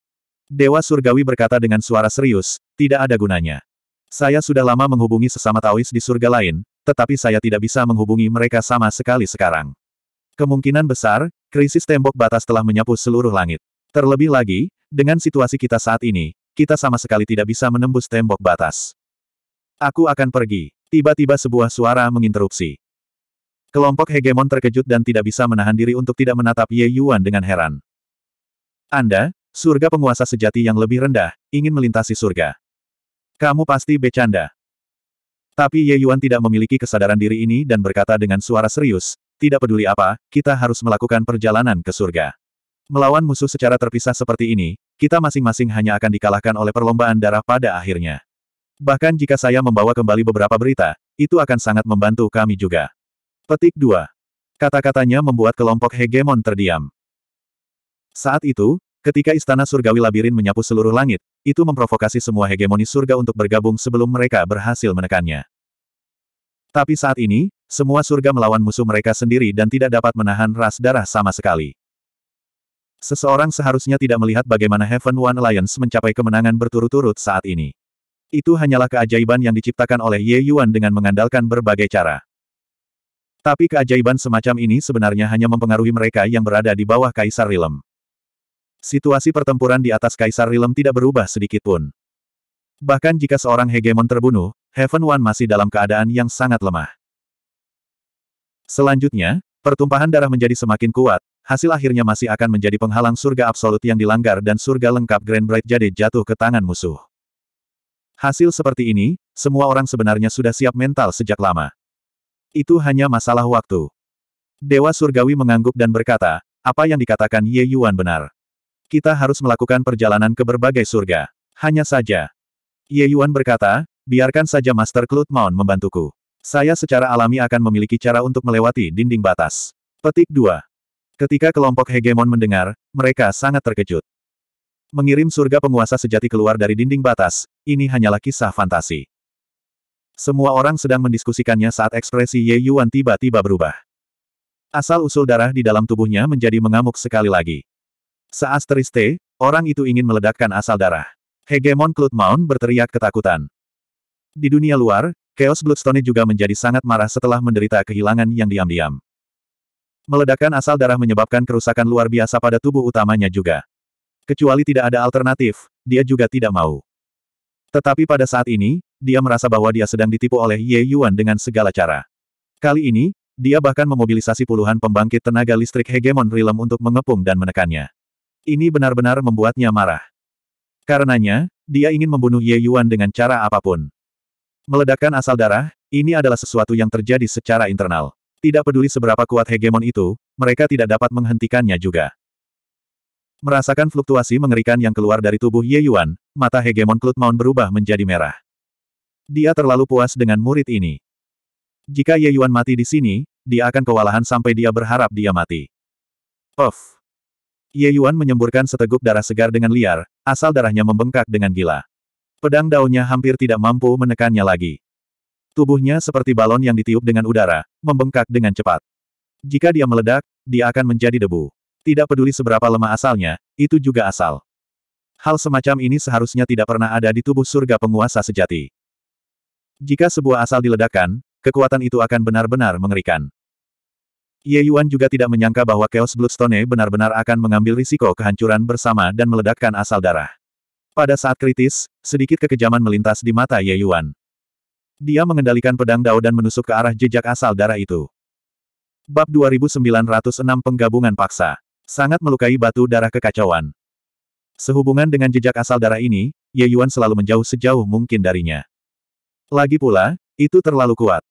Dewa Surgawi berkata dengan suara serius, tidak ada gunanya. Saya sudah lama menghubungi sesama Taois di surga lain, tetapi saya tidak bisa menghubungi mereka sama sekali sekarang. Kemungkinan besar, krisis tembok batas telah menyapu seluruh langit. Terlebih lagi, dengan situasi kita saat ini, kita sama sekali tidak bisa menembus tembok batas. Aku akan pergi. Tiba-tiba sebuah suara menginterupsi. Kelompok hegemon terkejut dan tidak bisa menahan diri untuk tidak menatap Ye Yuan dengan heran. Anda, Surga penguasa sejati yang lebih rendah, ingin melintasi surga. Kamu pasti becanda. Tapi Ye Yuan tidak memiliki kesadaran diri ini dan berkata dengan suara serius, tidak peduli apa, kita harus melakukan perjalanan ke surga. Melawan musuh secara terpisah seperti ini, kita masing-masing hanya akan dikalahkan oleh perlombaan darah pada akhirnya. Bahkan jika saya membawa kembali beberapa berita, itu akan sangat membantu kami juga. Petik 2. Kata-katanya membuat kelompok hegemon terdiam. Saat itu, Ketika istana surgawi labirin menyapu seluruh langit, itu memprovokasi semua hegemoni surga untuk bergabung sebelum mereka berhasil menekannya. Tapi saat ini, semua surga melawan musuh mereka sendiri dan tidak dapat menahan ras darah sama sekali. Seseorang seharusnya tidak melihat bagaimana Heaven One Alliance mencapai kemenangan berturut-turut saat ini. Itu hanyalah keajaiban yang diciptakan oleh Ye Yuan dengan mengandalkan berbagai cara. Tapi keajaiban semacam ini sebenarnya hanya mempengaruhi mereka yang berada di bawah Kaisar Rilem situasi pertempuran di atas Kaisar Rilem tidak berubah sedikitpun. Bahkan jika seorang hegemon terbunuh, Heaven One masih dalam keadaan yang sangat lemah. Selanjutnya, pertumpahan darah menjadi semakin kuat, hasil akhirnya masih akan menjadi penghalang surga absolut yang dilanggar dan surga lengkap Grand Bright Jade jatuh ke tangan musuh. Hasil seperti ini, semua orang sebenarnya sudah siap mental sejak lama. Itu hanya masalah waktu. Dewa Surgawi mengangguk dan berkata, apa yang dikatakan Ye Yuan benar. Kita harus melakukan perjalanan ke berbagai surga. Hanya saja. Ye Yuan berkata, biarkan saja Master Cloud Mount membantuku. Saya secara alami akan memiliki cara untuk melewati dinding batas. Petik 2. Ketika kelompok hegemon mendengar, mereka sangat terkejut. Mengirim surga penguasa sejati keluar dari dinding batas, ini hanyalah kisah fantasi. Semua orang sedang mendiskusikannya saat ekspresi Ye Yuan tiba-tiba berubah. Asal-usul darah di dalam tubuhnya menjadi mengamuk sekali lagi. Saat Saasteriste, orang itu ingin meledakkan asal darah. Hegemon Cloud Mount berteriak ketakutan. Di dunia luar, Chaos Bloodstone juga menjadi sangat marah setelah menderita kehilangan yang diam-diam. Meledakkan asal darah menyebabkan kerusakan luar biasa pada tubuh utamanya juga. Kecuali tidak ada alternatif, dia juga tidak mau. Tetapi pada saat ini, dia merasa bahwa dia sedang ditipu oleh Ye Yuan dengan segala cara. Kali ini, dia bahkan memobilisasi puluhan pembangkit tenaga listrik hegemon Rilem untuk mengepung dan menekannya. Ini benar-benar membuatnya marah. Karenanya, dia ingin membunuh Ye Yuan dengan cara apapun. Meledakkan asal darah, ini adalah sesuatu yang terjadi secara internal. Tidak peduli seberapa kuat hegemon itu, mereka tidak dapat menghentikannya juga. Merasakan fluktuasi mengerikan yang keluar dari tubuh Ye Yuan, mata hegemon Cloud berubah menjadi merah. Dia terlalu puas dengan murid ini. Jika Ye Yuan mati di sini, dia akan kewalahan sampai dia berharap dia mati. Puff. Ye Yuan menyemburkan seteguk darah segar dengan liar, asal darahnya membengkak dengan gila. Pedang daunnya hampir tidak mampu menekannya lagi. Tubuhnya seperti balon yang ditiup dengan udara, membengkak dengan cepat. Jika dia meledak, dia akan menjadi debu. Tidak peduli seberapa lemah asalnya, itu juga asal. Hal semacam ini seharusnya tidak pernah ada di tubuh surga penguasa sejati. Jika sebuah asal diledakkan, kekuatan itu akan benar-benar mengerikan. Ye Yuan juga tidak menyangka bahwa Chaos Bloodstone benar-benar akan mengambil risiko kehancuran bersama dan meledakkan asal darah. Pada saat kritis, sedikit kekejaman melintas di mata Ye Yuan. Dia mengendalikan pedang Dao dan menusuk ke arah jejak asal darah itu. Bab 2906 Penggabungan Paksa Sangat melukai batu darah kekacauan. Sehubungan dengan jejak asal darah ini, Ye Yuan selalu menjauh sejauh mungkin darinya. Lagi pula, itu terlalu kuat.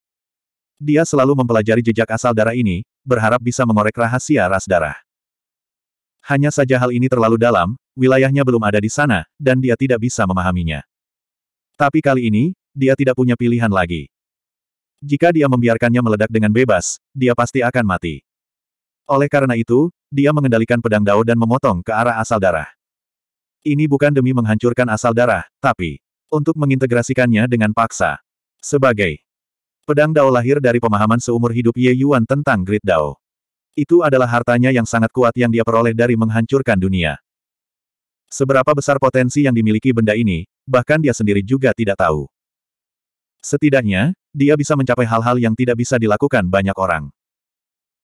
Dia selalu mempelajari jejak asal darah ini, berharap bisa mengorek rahasia ras darah. Hanya saja hal ini terlalu dalam, wilayahnya belum ada di sana, dan dia tidak bisa memahaminya. Tapi kali ini, dia tidak punya pilihan lagi. Jika dia membiarkannya meledak dengan bebas, dia pasti akan mati. Oleh karena itu, dia mengendalikan pedang Dao dan memotong ke arah asal darah. Ini bukan demi menghancurkan asal darah, tapi untuk mengintegrasikannya dengan paksa. Sebagai Pedang Dao lahir dari pemahaman seumur hidup Ye Yuan tentang Great Dao. Itu adalah hartanya yang sangat kuat yang dia peroleh dari menghancurkan dunia. Seberapa besar potensi yang dimiliki benda ini, bahkan dia sendiri juga tidak tahu. Setidaknya, dia bisa mencapai hal-hal yang tidak bisa dilakukan banyak orang.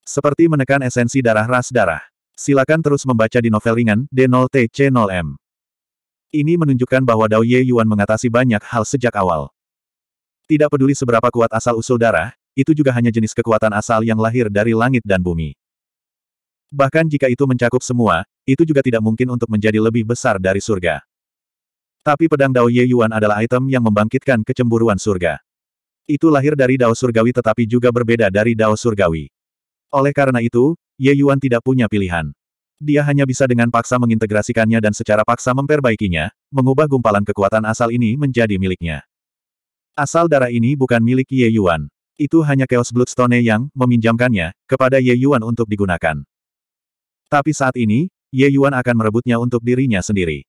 Seperti menekan esensi darah ras darah. Silakan terus membaca di novel ringan D0TC0M. Ini menunjukkan bahwa Dao Ye Yuan mengatasi banyak hal sejak awal. Tidak peduli seberapa kuat asal-usul darah, itu juga hanya jenis kekuatan asal yang lahir dari langit dan bumi. Bahkan jika itu mencakup semua, itu juga tidak mungkin untuk menjadi lebih besar dari surga. Tapi pedang Dao Ye Yuan adalah item yang membangkitkan kecemburuan surga. Itu lahir dari Dao Surgawi tetapi juga berbeda dari Dao Surgawi. Oleh karena itu, Ye Yuan tidak punya pilihan. Dia hanya bisa dengan paksa mengintegrasikannya dan secara paksa memperbaikinya, mengubah gumpalan kekuatan asal ini menjadi miliknya. Asal darah ini bukan milik Ye Yuan. Itu hanya Chaos Bloodstone yang meminjamkannya kepada Ye Yuan untuk digunakan. Tapi saat ini, Ye Yuan akan merebutnya untuk dirinya sendiri.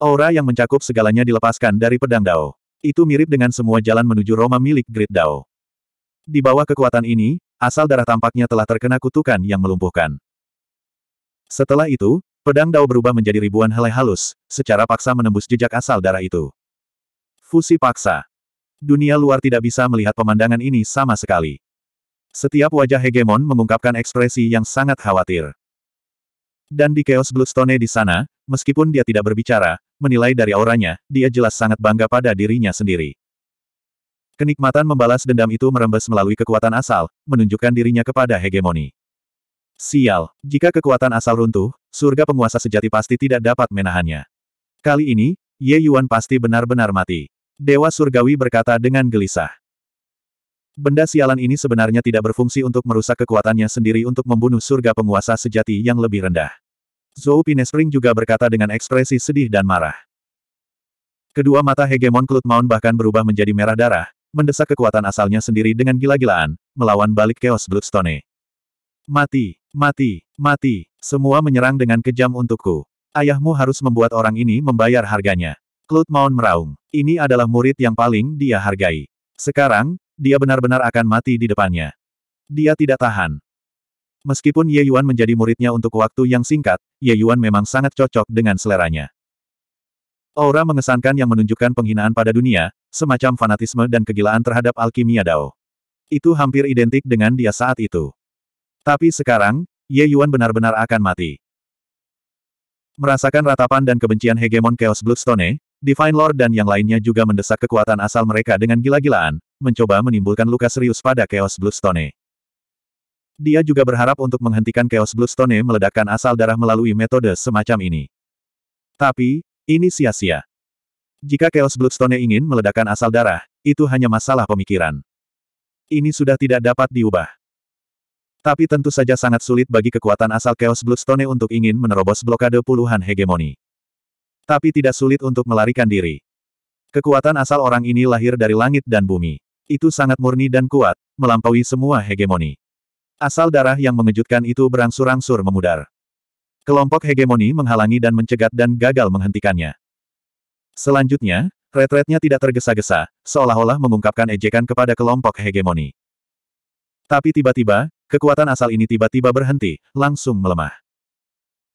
Aura yang mencakup segalanya dilepaskan dari pedang Dao. Itu mirip dengan semua jalan menuju Roma milik Great Dao. Di bawah kekuatan ini, asal darah tampaknya telah terkena kutukan yang melumpuhkan. Setelah itu, pedang Dao berubah menjadi ribuan helai halus, secara paksa menembus jejak asal darah itu. Fusi paksa dunia luar tidak bisa melihat pemandangan ini sama sekali. Setiap wajah hegemon mengungkapkan ekspresi yang sangat khawatir. Dan di Chaos Bloodstone di sana, meskipun dia tidak berbicara, menilai dari auranya, dia jelas sangat bangga pada dirinya sendiri. Kenikmatan membalas dendam itu merembes melalui kekuatan asal, menunjukkan dirinya kepada hegemoni. Sial, jika kekuatan asal runtuh, surga penguasa sejati pasti tidak dapat menahannya. Kali ini, Ye Yuan pasti benar-benar mati. Dewa Surgawi berkata dengan gelisah. Benda sialan ini sebenarnya tidak berfungsi untuk merusak kekuatannya sendiri untuk membunuh surga penguasa sejati yang lebih rendah. Zhou Pinespring juga berkata dengan ekspresi sedih dan marah. Kedua mata hegemon Klut Maun bahkan berubah menjadi merah darah, mendesak kekuatan asalnya sendiri dengan gila-gilaan, melawan balik Chaos Bloodstone. Mati, mati, mati, semua menyerang dengan kejam untukku. Ayahmu harus membuat orang ini membayar harganya. Cloud Mount meraung. Ini adalah murid yang paling dia hargai. Sekarang, dia benar-benar akan mati di depannya. Dia tidak tahan. Meskipun Ye Yuan menjadi muridnya untuk waktu yang singkat, Ye Yuan memang sangat cocok dengan seleranya. Aura mengesankan yang menunjukkan penghinaan pada dunia, semacam fanatisme dan kegilaan terhadap alkimia Dao. Itu hampir identik dengan dia saat itu. Tapi sekarang, Ye Yuan benar-benar akan mati. Merasakan ratapan dan kebencian hegemon Chaos Bloodstone, Divine Lord dan yang lainnya juga mendesak kekuatan asal mereka dengan gila-gilaan, mencoba menimbulkan luka serius pada Chaos Bluestone. Dia juga berharap untuk menghentikan Chaos Bluestone meledakkan asal darah melalui metode semacam ini. Tapi, ini sia-sia. Jika Chaos Bluestone ingin meledakkan asal darah, itu hanya masalah pemikiran. Ini sudah tidak dapat diubah. Tapi tentu saja sangat sulit bagi kekuatan asal Chaos Bluestone untuk ingin menerobos blokade puluhan hegemoni. Tapi tidak sulit untuk melarikan diri. Kekuatan asal orang ini lahir dari langit dan bumi. Itu sangat murni dan kuat, melampaui semua hegemoni. Asal darah yang mengejutkan itu berangsur-angsur memudar. Kelompok hegemoni menghalangi dan mencegat dan gagal menghentikannya. Selanjutnya, retretnya tidak tergesa-gesa, seolah-olah mengungkapkan ejekan kepada kelompok hegemoni. Tapi tiba-tiba, kekuatan asal ini tiba-tiba berhenti, langsung melemah.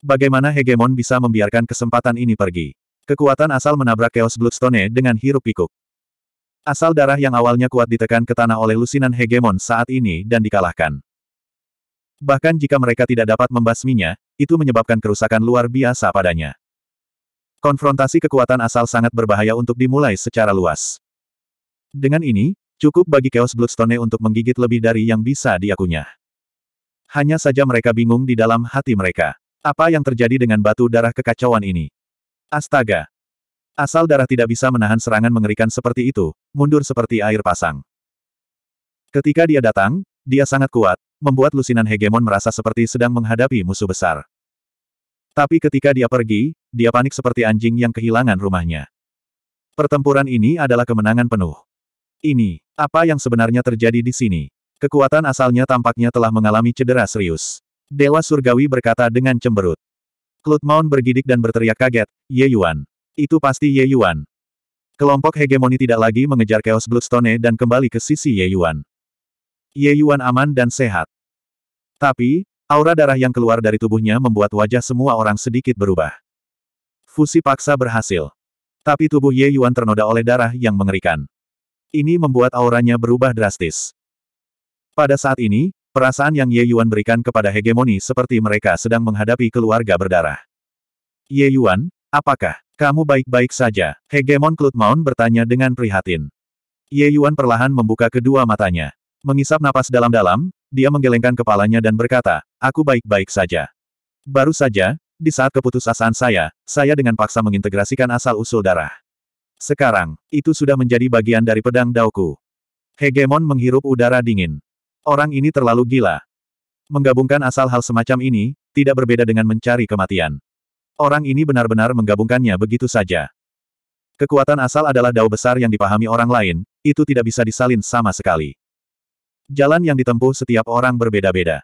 Bagaimana hegemon bisa membiarkan kesempatan ini pergi? Kekuatan asal menabrak Chaos Bloodstone dengan hirup pikuk Asal darah yang awalnya kuat ditekan ke tanah oleh lusinan hegemon saat ini dan dikalahkan. Bahkan jika mereka tidak dapat membasminya, itu menyebabkan kerusakan luar biasa padanya. Konfrontasi kekuatan asal sangat berbahaya untuk dimulai secara luas. Dengan ini, cukup bagi Chaos Bloodstone untuk menggigit lebih dari yang bisa diakunya. Hanya saja mereka bingung di dalam hati mereka. Apa yang terjadi dengan batu darah kekacauan ini? Astaga! Asal darah tidak bisa menahan serangan mengerikan seperti itu, mundur seperti air pasang. Ketika dia datang, dia sangat kuat, membuat lusinan hegemon merasa seperti sedang menghadapi musuh besar. Tapi ketika dia pergi, dia panik seperti anjing yang kehilangan rumahnya. Pertempuran ini adalah kemenangan penuh. Ini, apa yang sebenarnya terjadi di sini? Kekuatan asalnya tampaknya telah mengalami cedera serius. Dewa Surgawi berkata dengan cemberut. Cloud bergidik dan berteriak kaget, Ye Yuan. Itu pasti Ye Yuan. Kelompok hegemoni tidak lagi mengejar Chaos Bloodstone dan kembali ke sisi Ye Yuan. Ye Yuan aman dan sehat. Tapi, aura darah yang keluar dari tubuhnya membuat wajah semua orang sedikit berubah. Fusi paksa berhasil. Tapi tubuh Ye Yuan ternoda oleh darah yang mengerikan. Ini membuat auranya berubah drastis. Pada saat ini, Perasaan yang Ye Yuan berikan kepada hegemoni seperti mereka sedang menghadapi keluarga berdarah. Ye Yuan, apakah kamu baik-baik saja? Hegemon Cloud Mount bertanya dengan prihatin. Ye Yuan perlahan membuka kedua matanya. Mengisap napas dalam-dalam, dia menggelengkan kepalanya dan berkata, aku baik-baik saja. Baru saja, di saat keputusasaan saya, saya dengan paksa mengintegrasikan asal-usul darah. Sekarang, itu sudah menjadi bagian dari pedang Daoku. Hegemon menghirup udara dingin. Orang ini terlalu gila. Menggabungkan asal hal semacam ini, tidak berbeda dengan mencari kematian. Orang ini benar-benar menggabungkannya begitu saja. Kekuatan asal adalah dao besar yang dipahami orang lain, itu tidak bisa disalin sama sekali. Jalan yang ditempuh setiap orang berbeda-beda.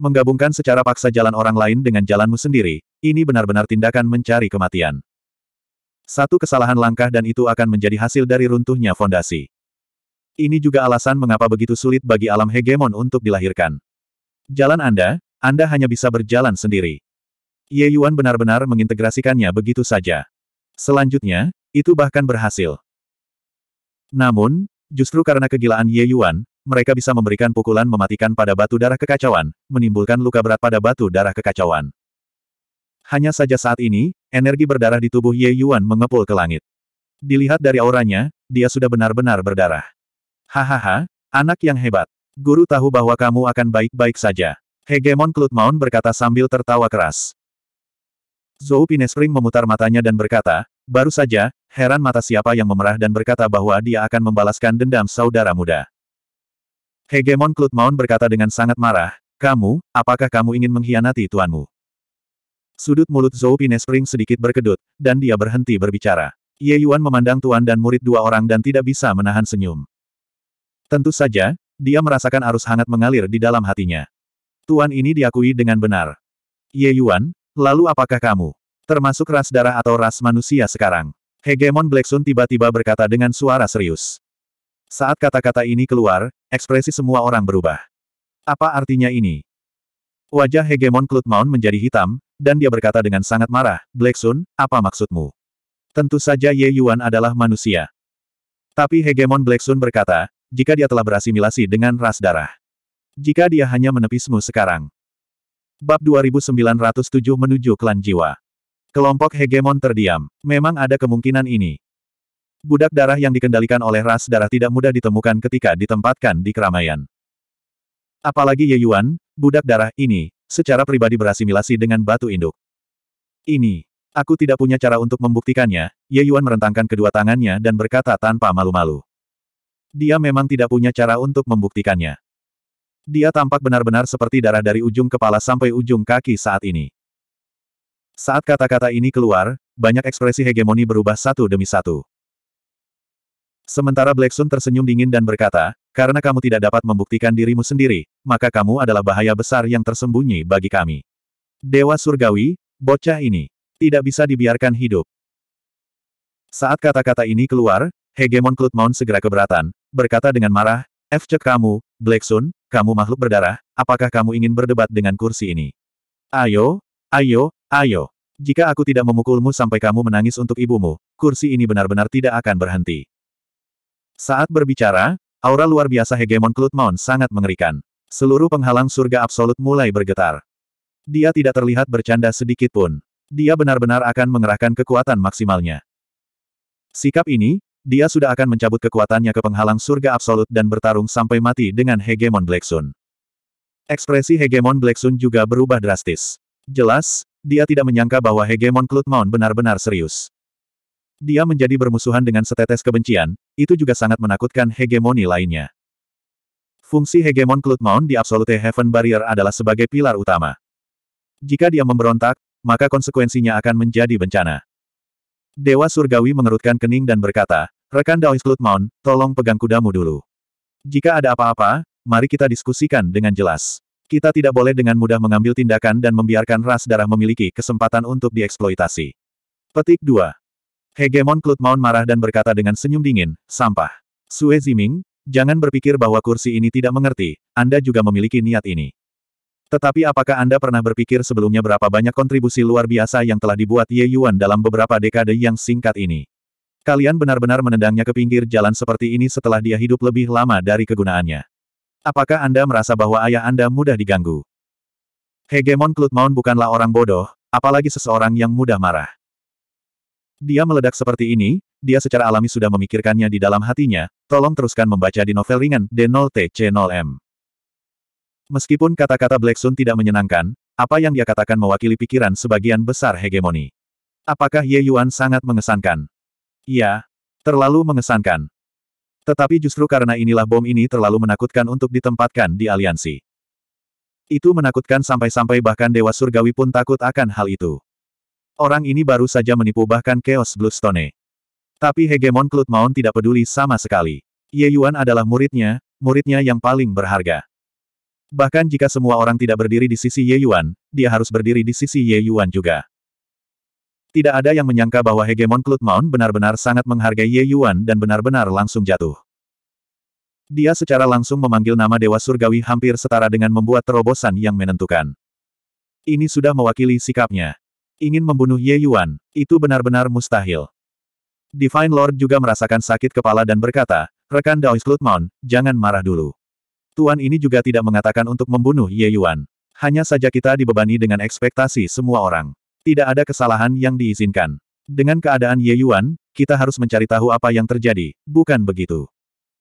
Menggabungkan secara paksa jalan orang lain dengan jalanmu sendiri, ini benar-benar tindakan mencari kematian. Satu kesalahan langkah dan itu akan menjadi hasil dari runtuhnya fondasi. Ini juga alasan mengapa begitu sulit bagi alam hegemon untuk dilahirkan. Jalan Anda, Anda hanya bisa berjalan sendiri. Ye Yuan benar-benar mengintegrasikannya begitu saja. Selanjutnya, itu bahkan berhasil. Namun, justru karena kegilaan Ye Yuan, mereka bisa memberikan pukulan mematikan pada batu darah kekacauan, menimbulkan luka berat pada batu darah kekacauan. Hanya saja saat ini, energi berdarah di tubuh Ye Yuan mengepul ke langit. Dilihat dari auranya, dia sudah benar-benar berdarah. Hahaha, anak yang hebat. Guru tahu bahwa kamu akan baik-baik saja. Hegemon Klutmaun berkata sambil tertawa keras. Zhou Pinespring memutar matanya dan berkata, baru saja, heran mata siapa yang memerah dan berkata bahwa dia akan membalaskan dendam saudara muda. Hegemon Klutmaun berkata dengan sangat marah, kamu, apakah kamu ingin mengkhianati tuanmu? Sudut mulut Zhou Pinespring sedikit berkedut, dan dia berhenti berbicara. Ye Yuan memandang tuan dan murid dua orang dan tidak bisa menahan senyum. Tentu saja, dia merasakan arus hangat mengalir di dalam hatinya. Tuan ini diakui dengan benar. Ye Yuan, lalu apakah kamu? Termasuk ras darah atau ras manusia sekarang? Hegemon Black Sun tiba-tiba berkata dengan suara serius. Saat kata-kata ini keluar, ekspresi semua orang berubah. Apa artinya ini? Wajah Hegemon Cloud Mount menjadi hitam, dan dia berkata dengan sangat marah, Black Sun, apa maksudmu? Tentu saja Ye Yuan adalah manusia. Tapi Hegemon Black Sun berkata, jika dia telah berasimilasi dengan ras darah. Jika dia hanya menepismu sekarang. Bab 2907 menuju klan jiwa. Kelompok hegemon terdiam. Memang ada kemungkinan ini. Budak darah yang dikendalikan oleh ras darah tidak mudah ditemukan ketika ditempatkan di keramaian. Apalagi Ye Yuan, budak darah ini, secara pribadi berasimilasi dengan batu induk. Ini, Aku tidak punya cara untuk membuktikannya, Ye Yuan merentangkan kedua tangannya dan berkata tanpa malu-malu. Dia memang tidak punya cara untuk membuktikannya. Dia tampak benar-benar seperti darah dari ujung kepala sampai ujung kaki saat ini. Saat kata-kata ini keluar, banyak ekspresi hegemoni berubah satu demi satu. Sementara Black Sun tersenyum dingin dan berkata, karena kamu tidak dapat membuktikan dirimu sendiri, maka kamu adalah bahaya besar yang tersembunyi bagi kami. Dewa Surgawi, bocah ini, tidak bisa dibiarkan hidup. Saat kata-kata ini keluar, Hegemon Cloud Mount segera keberatan, berkata dengan marah, Cek kamu, Black Sun, kamu makhluk berdarah, apakah kamu ingin berdebat dengan kursi ini? Ayo, ayo, ayo. Jika aku tidak memukulmu sampai kamu menangis untuk ibumu, kursi ini benar-benar tidak akan berhenti. Saat berbicara, aura luar biasa hegemon Mount sangat mengerikan. Seluruh penghalang surga absolut mulai bergetar. Dia tidak terlihat bercanda sedikit pun. Dia benar-benar akan mengerahkan kekuatan maksimalnya. Sikap ini, dia sudah akan mencabut kekuatannya ke penghalang surga absolut dan bertarung sampai mati dengan hegemon Black Sun. Ekspresi hegemon Black Sun juga berubah drastis. Jelas, dia tidak menyangka bahwa hegemon Cloudmount benar-benar serius. Dia menjadi bermusuhan dengan setetes kebencian, itu juga sangat menakutkan hegemoni lainnya. Fungsi hegemon Cloudmount di Absolute Heaven Barrier adalah sebagai pilar utama. Jika dia memberontak, maka konsekuensinya akan menjadi bencana. Dewa Surgawi mengerutkan kening dan berkata, Rekan Daoinslut Mount, tolong pegang kudamu dulu. Jika ada apa-apa, mari kita diskusikan dengan jelas. Kita tidak boleh dengan mudah mengambil tindakan dan membiarkan ras darah memiliki kesempatan untuk dieksploitasi. Petik 2. Hegemon Klutmaun marah dan berkata dengan senyum dingin, sampah. Sue Ziming, jangan berpikir bahwa kursi ini tidak mengerti, Anda juga memiliki niat ini. Tetapi apakah Anda pernah berpikir sebelumnya berapa banyak kontribusi luar biasa yang telah dibuat Ye Yuan dalam beberapa dekade yang singkat ini? Kalian benar-benar menendangnya ke pinggir jalan seperti ini setelah dia hidup lebih lama dari kegunaannya. Apakah Anda merasa bahwa ayah Anda mudah diganggu? Hegemon Klutmaun bukanlah orang bodoh, apalagi seseorang yang mudah marah. Dia meledak seperti ini, dia secara alami sudah memikirkannya di dalam hatinya, tolong teruskan membaca di novel ringan D0TC0M. Meskipun kata-kata Black Sun tidak menyenangkan, apa yang dia katakan mewakili pikiran sebagian besar hegemoni. Apakah Ye Yuan sangat mengesankan? Iya. Terlalu mengesankan. Tetapi justru karena inilah bom ini terlalu menakutkan untuk ditempatkan di aliansi. Itu menakutkan sampai-sampai bahkan Dewa Surgawi pun takut akan hal itu. Orang ini baru saja menipu bahkan Chaos Bluestone. Tapi Hegemon Cloud tidak peduli sama sekali. Ye Yuan adalah muridnya, muridnya yang paling berharga. Bahkan jika semua orang tidak berdiri di sisi Ye Yuan, dia harus berdiri di sisi Ye Yuan juga. Tidak ada yang menyangka bahwa hegemon Cloud Mount benar-benar sangat menghargai Ye Yuan dan benar-benar langsung jatuh. Dia secara langsung memanggil nama Dewa Surgawi hampir setara dengan membuat terobosan yang menentukan. Ini sudah mewakili sikapnya. Ingin membunuh Ye Yuan, itu benar-benar mustahil. Divine Lord juga merasakan sakit kepala dan berkata, rekan Daois Cloud Mount, jangan marah dulu. Tuan ini juga tidak mengatakan untuk membunuh Ye Yuan. Hanya saja kita dibebani dengan ekspektasi semua orang. Tidak ada kesalahan yang diizinkan. Dengan keadaan Ye Yuan, kita harus mencari tahu apa yang terjadi, bukan begitu?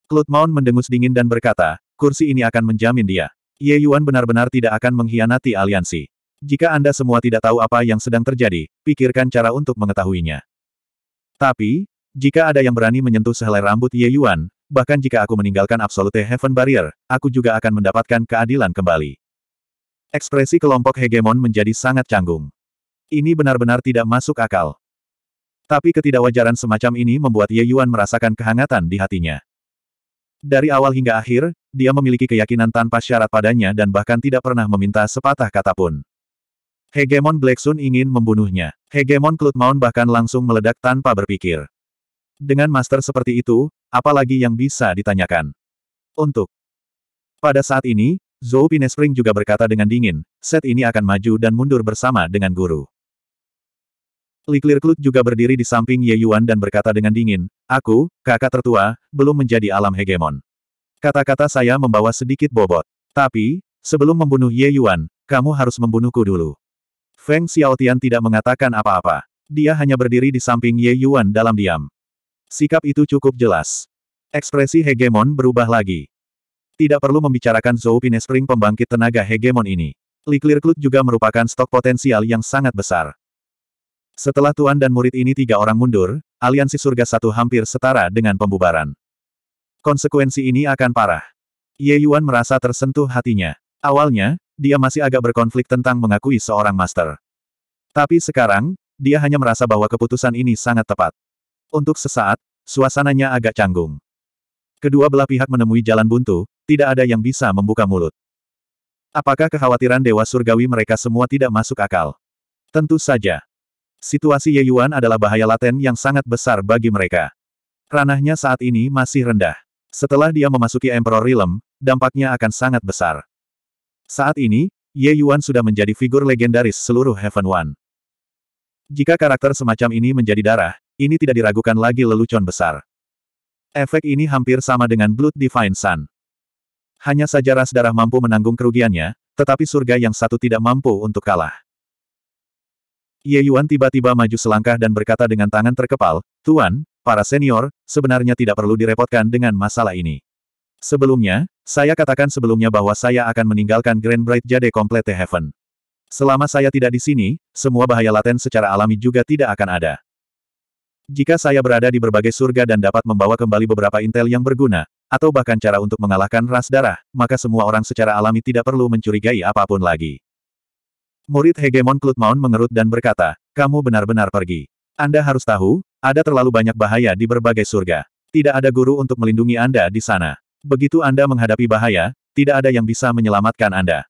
Claude Mount mendengus dingin dan berkata, kursi ini akan menjamin dia. Ye Yuan benar-benar tidak akan mengkhianati aliansi. Jika Anda semua tidak tahu apa yang sedang terjadi, pikirkan cara untuk mengetahuinya. Tapi, jika ada yang berani menyentuh sehelai rambut Ye Yuan, bahkan jika aku meninggalkan Absolute Heaven Barrier, aku juga akan mendapatkan keadilan kembali. Ekspresi kelompok hegemon menjadi sangat canggung. Ini benar-benar tidak masuk akal. Tapi ketidakwajaran semacam ini membuat Ye Yuan merasakan kehangatan di hatinya. Dari awal hingga akhir, dia memiliki keyakinan tanpa syarat padanya dan bahkan tidak pernah meminta sepatah kata pun. Hegemon Black Sun ingin membunuhnya. Hegemon Cloud Mount bahkan langsung meledak tanpa berpikir. Dengan master seperti itu, apalagi yang bisa ditanyakan? Untuk pada saat ini, Zhou Pinespring juga berkata dengan dingin, set ini akan maju dan mundur bersama dengan guru. Li Klirklut juga berdiri di samping Ye Yuan dan berkata dengan dingin, Aku, kakak tertua, belum menjadi alam hegemon. Kata-kata saya membawa sedikit bobot. Tapi, sebelum membunuh Ye Yuan, kamu harus membunuhku dulu. Feng Xiaotian tidak mengatakan apa-apa. Dia hanya berdiri di samping Ye Yuan dalam diam. Sikap itu cukup jelas. Ekspresi hegemon berubah lagi. Tidak perlu membicarakan Zhou Pinespring pembangkit tenaga hegemon ini. Li Clearclut juga merupakan stok potensial yang sangat besar. Setelah Tuan dan murid ini tiga orang mundur, aliansi surga satu hampir setara dengan pembubaran. Konsekuensi ini akan parah. Ye Yuan merasa tersentuh hatinya. Awalnya, dia masih agak berkonflik tentang mengakui seorang master. Tapi sekarang, dia hanya merasa bahwa keputusan ini sangat tepat. Untuk sesaat, suasananya agak canggung. Kedua belah pihak menemui jalan buntu, tidak ada yang bisa membuka mulut. Apakah kekhawatiran Dewa Surgawi mereka semua tidak masuk akal? Tentu saja. Situasi Ye Yuan adalah bahaya laten yang sangat besar bagi mereka. Ranahnya saat ini masih rendah. Setelah dia memasuki Emperor Realm, dampaknya akan sangat besar. Saat ini, Ye Yuan sudah menjadi figur legendaris seluruh Heaven One. Jika karakter semacam ini menjadi darah, ini tidak diragukan lagi lelucon besar. Efek ini hampir sama dengan Blood Divine Sun. Hanya saja ras darah mampu menanggung kerugiannya, tetapi surga yang satu tidak mampu untuk kalah. Ye Yuan tiba-tiba maju selangkah dan berkata dengan tangan terkepal, Tuan, para senior, sebenarnya tidak perlu direpotkan dengan masalah ini. Sebelumnya, saya katakan sebelumnya bahwa saya akan meninggalkan Grand Bright Jade Complete Heaven. Selama saya tidak di sini, semua bahaya laten secara alami juga tidak akan ada. Jika saya berada di berbagai surga dan dapat membawa kembali beberapa intel yang berguna, atau bahkan cara untuk mengalahkan ras darah, maka semua orang secara alami tidak perlu mencurigai apapun lagi. Murid hegemon Cloudmount mengerut dan berkata, kamu benar-benar pergi. Anda harus tahu, ada terlalu banyak bahaya di berbagai surga. Tidak ada guru untuk melindungi Anda di sana. Begitu Anda menghadapi bahaya, tidak ada yang bisa menyelamatkan Anda.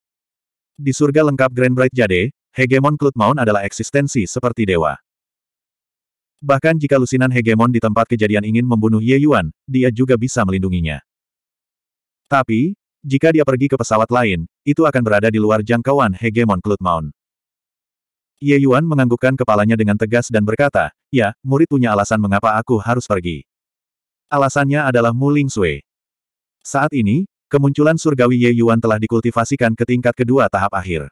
Di surga lengkap Grand Bright Jade, hegemon Cloudmount adalah eksistensi seperti dewa. Bahkan jika lusinan hegemon di tempat kejadian ingin membunuh Ye Yuan, dia juga bisa melindunginya. Tapi, jika dia pergi ke pesawat lain, itu akan berada di luar jangkauan hegemon Klutmaun. Ye Yuan menganggukkan kepalanya dengan tegas dan berkata, Ya, murid punya alasan mengapa aku harus pergi. Alasannya adalah Mu Ling Sui. Saat ini, kemunculan surgawi Ye Yuan telah dikultivasikan ke tingkat kedua tahap akhir.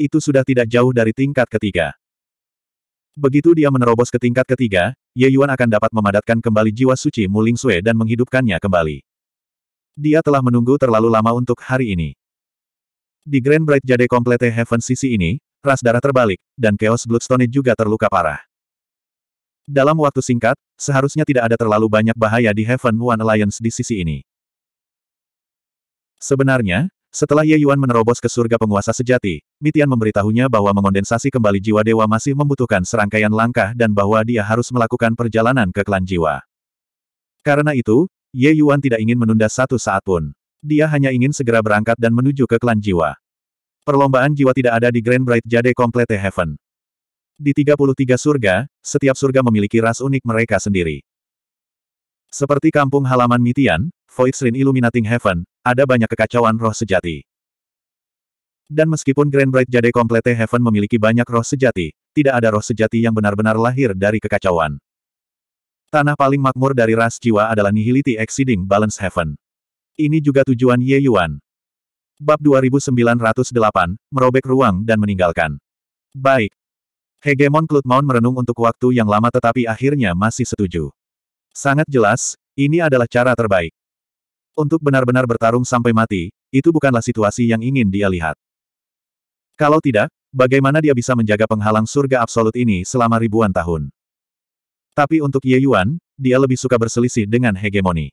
Itu sudah tidak jauh dari tingkat ketiga. Begitu dia menerobos ke tingkat ketiga, Ye Yuan akan dapat memadatkan kembali jiwa suci Mu Ling Sui dan menghidupkannya kembali. Dia telah menunggu terlalu lama untuk hari ini. Di Grand Bright Jade Complete Heaven sisi ini, ras darah terbalik, dan Chaos Bloodstone juga terluka parah. Dalam waktu singkat, seharusnya tidak ada terlalu banyak bahaya di Heaven One Alliance di sisi ini. Sebenarnya, setelah Ye Yuan menerobos ke surga penguasa sejati, Mitian memberitahunya bahwa mengondensasi kembali jiwa dewa masih membutuhkan serangkaian langkah dan bahwa dia harus melakukan perjalanan ke klan jiwa. Karena itu, Ye Yuan tidak ingin menunda satu saat pun. Dia hanya ingin segera berangkat dan menuju ke klan jiwa. Perlombaan jiwa tidak ada di Grand Bright Jade Complete Heaven. Di 33 surga, setiap surga memiliki ras unik mereka sendiri. Seperti kampung halaman Mitian, Voidsrin Illuminating Heaven, ada banyak kekacauan roh sejati. Dan meskipun Grand Bright Jade Complete Heaven memiliki banyak roh sejati, tidak ada roh sejati yang benar-benar lahir dari kekacauan. Tanah paling makmur dari ras jiwa adalah Nihility Exceeding Balance Heaven. Ini juga tujuan Ye Yuan. Bab 2908, merobek ruang dan meninggalkan. Baik. Hegemon Cloudmount merenung untuk waktu yang lama tetapi akhirnya masih setuju. Sangat jelas, ini adalah cara terbaik. Untuk benar-benar bertarung sampai mati, itu bukanlah situasi yang ingin dia lihat. Kalau tidak, bagaimana dia bisa menjaga penghalang surga absolut ini selama ribuan tahun? Tapi untuk Ye Yuan, dia lebih suka berselisih dengan hegemoni.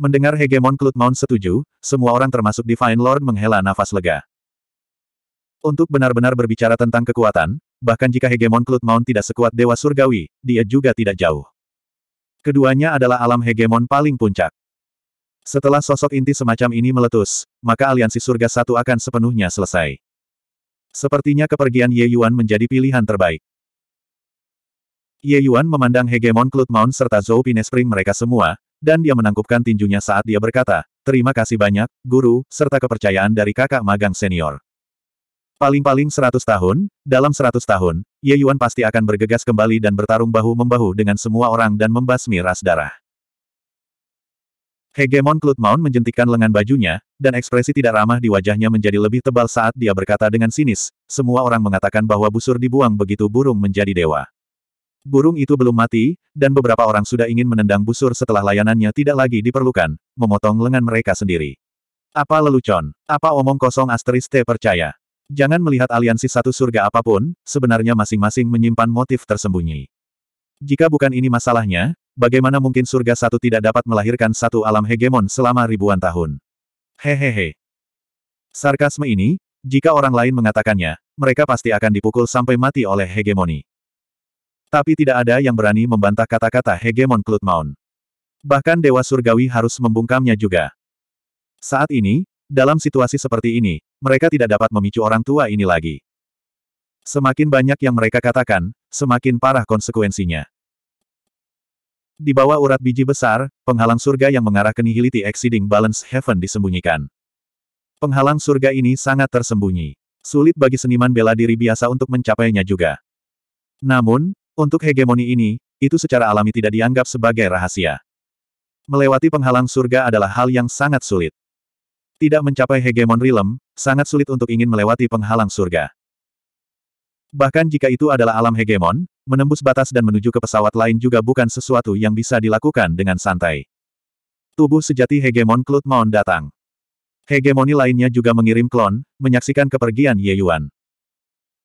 Mendengar hegemon Clut Mount setuju, semua orang termasuk Divine Lord menghela nafas lega. Untuk benar-benar berbicara tentang kekuatan, bahkan jika hegemon Clut Mount tidak sekuat Dewa Surgawi, dia juga tidak jauh. Keduanya adalah alam hegemon paling puncak. Setelah sosok inti semacam ini meletus, maka aliansi surga satu akan sepenuhnya selesai. Sepertinya kepergian Ye Yuan menjadi pilihan terbaik. Ye Yuan memandang hegemon Cloud Mount serta Zhou Spring mereka semua, dan dia menangkupkan tinjunya saat dia berkata, terima kasih banyak, guru, serta kepercayaan dari kakak magang senior. Paling-paling 100 tahun, dalam 100 tahun, Ye Yuan pasti akan bergegas kembali dan bertarung bahu-membahu dengan semua orang dan membasmi ras darah. Hegemon Cloud Mount menjentikkan lengan bajunya, dan ekspresi tidak ramah di wajahnya menjadi lebih tebal saat dia berkata dengan sinis, semua orang mengatakan bahwa busur dibuang begitu burung menjadi dewa. Burung itu belum mati, dan beberapa orang sudah ingin menendang busur setelah layanannya tidak lagi diperlukan, memotong lengan mereka sendiri. Apa lelucon? Apa omong kosong asteris T percaya? Jangan melihat aliansi satu surga apapun, sebenarnya masing-masing menyimpan motif tersembunyi. Jika bukan ini masalahnya, bagaimana mungkin surga satu tidak dapat melahirkan satu alam hegemon selama ribuan tahun? Hehehe. Sarkasme ini, jika orang lain mengatakannya, mereka pasti akan dipukul sampai mati oleh hegemoni. Tapi tidak ada yang berani membantah kata-kata hegemon Klutmaun. Bahkan Dewa Surgawi harus membungkamnya juga. Saat ini, dalam situasi seperti ini, mereka tidak dapat memicu orang tua ini lagi. Semakin banyak yang mereka katakan, semakin parah konsekuensinya. Di bawah urat biji besar, penghalang surga yang mengarah ke nihility exceeding balance heaven disembunyikan. Penghalang surga ini sangat tersembunyi. Sulit bagi seniman bela diri biasa untuk mencapainya juga. Namun, untuk hegemoni ini, itu secara alami tidak dianggap sebagai rahasia. Melewati penghalang surga adalah hal yang sangat sulit. Tidak mencapai hegemon rilem sangat sulit untuk ingin melewati penghalang surga. Bahkan jika itu adalah alam hegemon, menembus batas dan menuju ke pesawat lain juga bukan sesuatu yang bisa dilakukan dengan santai. Tubuh sejati hegemon Klutmon Mount datang. Hegemoni lainnya juga mengirim klon, menyaksikan kepergian Ye Yuan.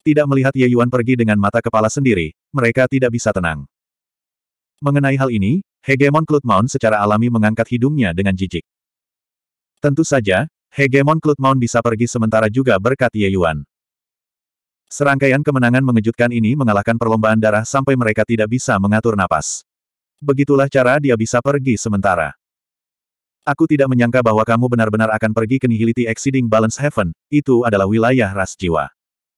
Tidak melihat Ye Yuan pergi dengan mata kepala sendiri, mereka tidak bisa tenang. Mengenai hal ini, Hegemon Cloudmount secara alami mengangkat hidungnya dengan jijik. Tentu saja, Hegemon Cloudmount bisa pergi sementara juga berkat Ye Yuan. Serangkaian kemenangan mengejutkan ini mengalahkan perlombaan darah sampai mereka tidak bisa mengatur napas. Begitulah cara dia bisa pergi sementara. Aku tidak menyangka bahwa kamu benar-benar akan pergi ke Nihility Exceeding Balance Heaven, itu adalah wilayah ras jiwa.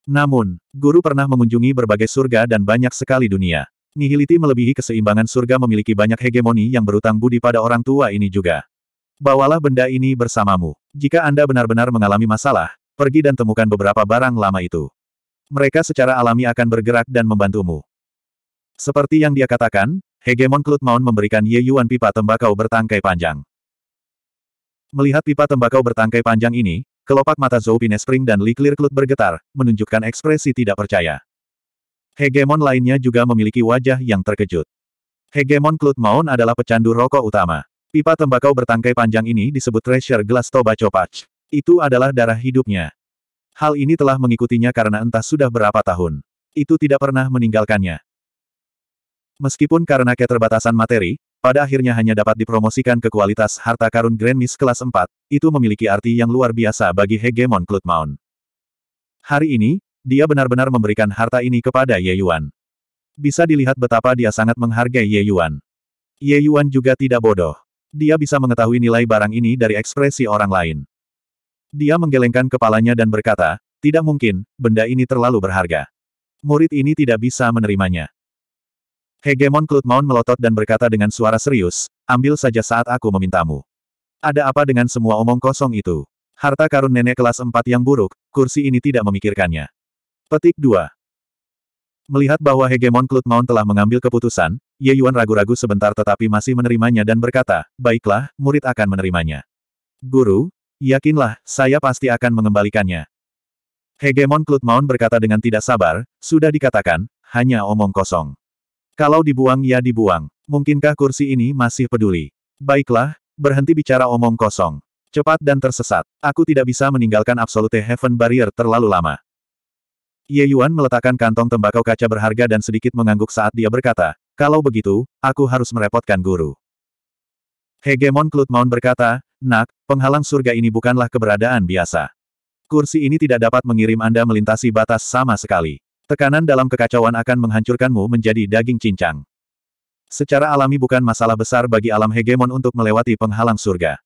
Namun, guru pernah mengunjungi berbagai surga dan banyak sekali dunia. Nihiliti melebihi keseimbangan surga memiliki banyak hegemoni yang berutang budi pada orang tua ini juga. Bawalah benda ini bersamamu. Jika Anda benar-benar mengalami masalah, pergi dan temukan beberapa barang lama itu. Mereka secara alami akan bergerak dan membantumu. Seperti yang dia katakan, Hegemon Klutmaun memberikan Ye Yuan pipa tembakau bertangkai panjang. Melihat pipa tembakau bertangkai panjang ini, Kelopak mata Zhou Pinespring dan Li Clear bergetar, menunjukkan ekspresi tidak percaya. Hegemon lainnya juga memiliki wajah yang terkejut. Hegemon Clut Maun adalah pecandu rokok utama. Pipa tembakau bertangkai panjang ini disebut Treasure Glass Tobacco Patch. Itu adalah darah hidupnya. Hal ini telah mengikutinya karena entah sudah berapa tahun. Itu tidak pernah meninggalkannya. Meskipun karena keterbatasan materi, pada akhirnya hanya dapat dipromosikan ke kualitas harta karun Grand Miss kelas 4, itu memiliki arti yang luar biasa bagi hegemon Cloudmount. Hari ini, dia benar-benar memberikan harta ini kepada Ye Yuan. Bisa dilihat betapa dia sangat menghargai Ye Yuan. Ye Yuan juga tidak bodoh. Dia bisa mengetahui nilai barang ini dari ekspresi orang lain. Dia menggelengkan kepalanya dan berkata, tidak mungkin, benda ini terlalu berharga. Murid ini tidak bisa menerimanya. Hegemon Mount melotot dan berkata dengan suara serius, ambil saja saat aku memintamu. Ada apa dengan semua omong kosong itu? Harta karun nenek kelas 4 yang buruk, kursi ini tidak memikirkannya. Petik 2. Melihat bahwa Hegemon Mount telah mengambil keputusan, Ye Yuan ragu-ragu sebentar tetapi masih menerimanya dan berkata, baiklah, murid akan menerimanya. Guru, yakinlah, saya pasti akan mengembalikannya. Hegemon Mount berkata dengan tidak sabar, sudah dikatakan, hanya omong kosong. Kalau dibuang ya dibuang. Mungkinkah kursi ini masih peduli? Baiklah, berhenti bicara omong kosong. Cepat dan tersesat. Aku tidak bisa meninggalkan Absolute Heaven Barrier terlalu lama. Ye Yuan meletakkan kantong tembakau kaca berharga dan sedikit mengangguk saat dia berkata, kalau begitu, aku harus merepotkan guru. Hegemon Cloud Mount berkata, Nak, penghalang surga ini bukanlah keberadaan biasa. Kursi ini tidak dapat mengirim Anda melintasi batas sama sekali. Tekanan dalam kekacauan akan menghancurkanmu menjadi daging cincang. Secara alami bukan masalah besar bagi alam hegemon untuk melewati penghalang surga.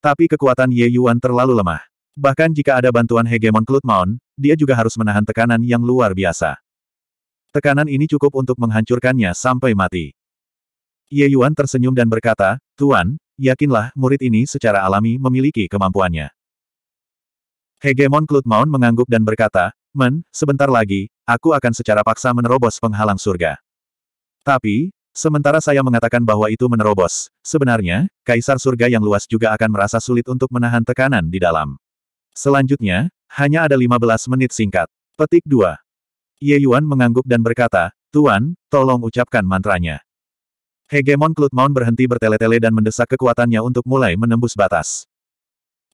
Tapi kekuatan Ye Yuan terlalu lemah. Bahkan jika ada bantuan hegemon Cloudmount, dia juga harus menahan tekanan yang luar biasa. Tekanan ini cukup untuk menghancurkannya sampai mati. Ye Yuan tersenyum dan berkata, Tuan, yakinlah murid ini secara alami memiliki kemampuannya. Hegemon Cloudmount mengangguk dan berkata, Men, sebentar lagi, aku akan secara paksa menerobos penghalang surga. Tapi, sementara saya mengatakan bahwa itu menerobos, sebenarnya, kaisar surga yang luas juga akan merasa sulit untuk menahan tekanan di dalam. Selanjutnya, hanya ada 15 menit singkat. Petik 2. Ye Yuan mengangguk dan berkata, Tuan, tolong ucapkan mantranya. Hegemon Cloud berhenti bertele-tele dan mendesak kekuatannya untuk mulai menembus batas.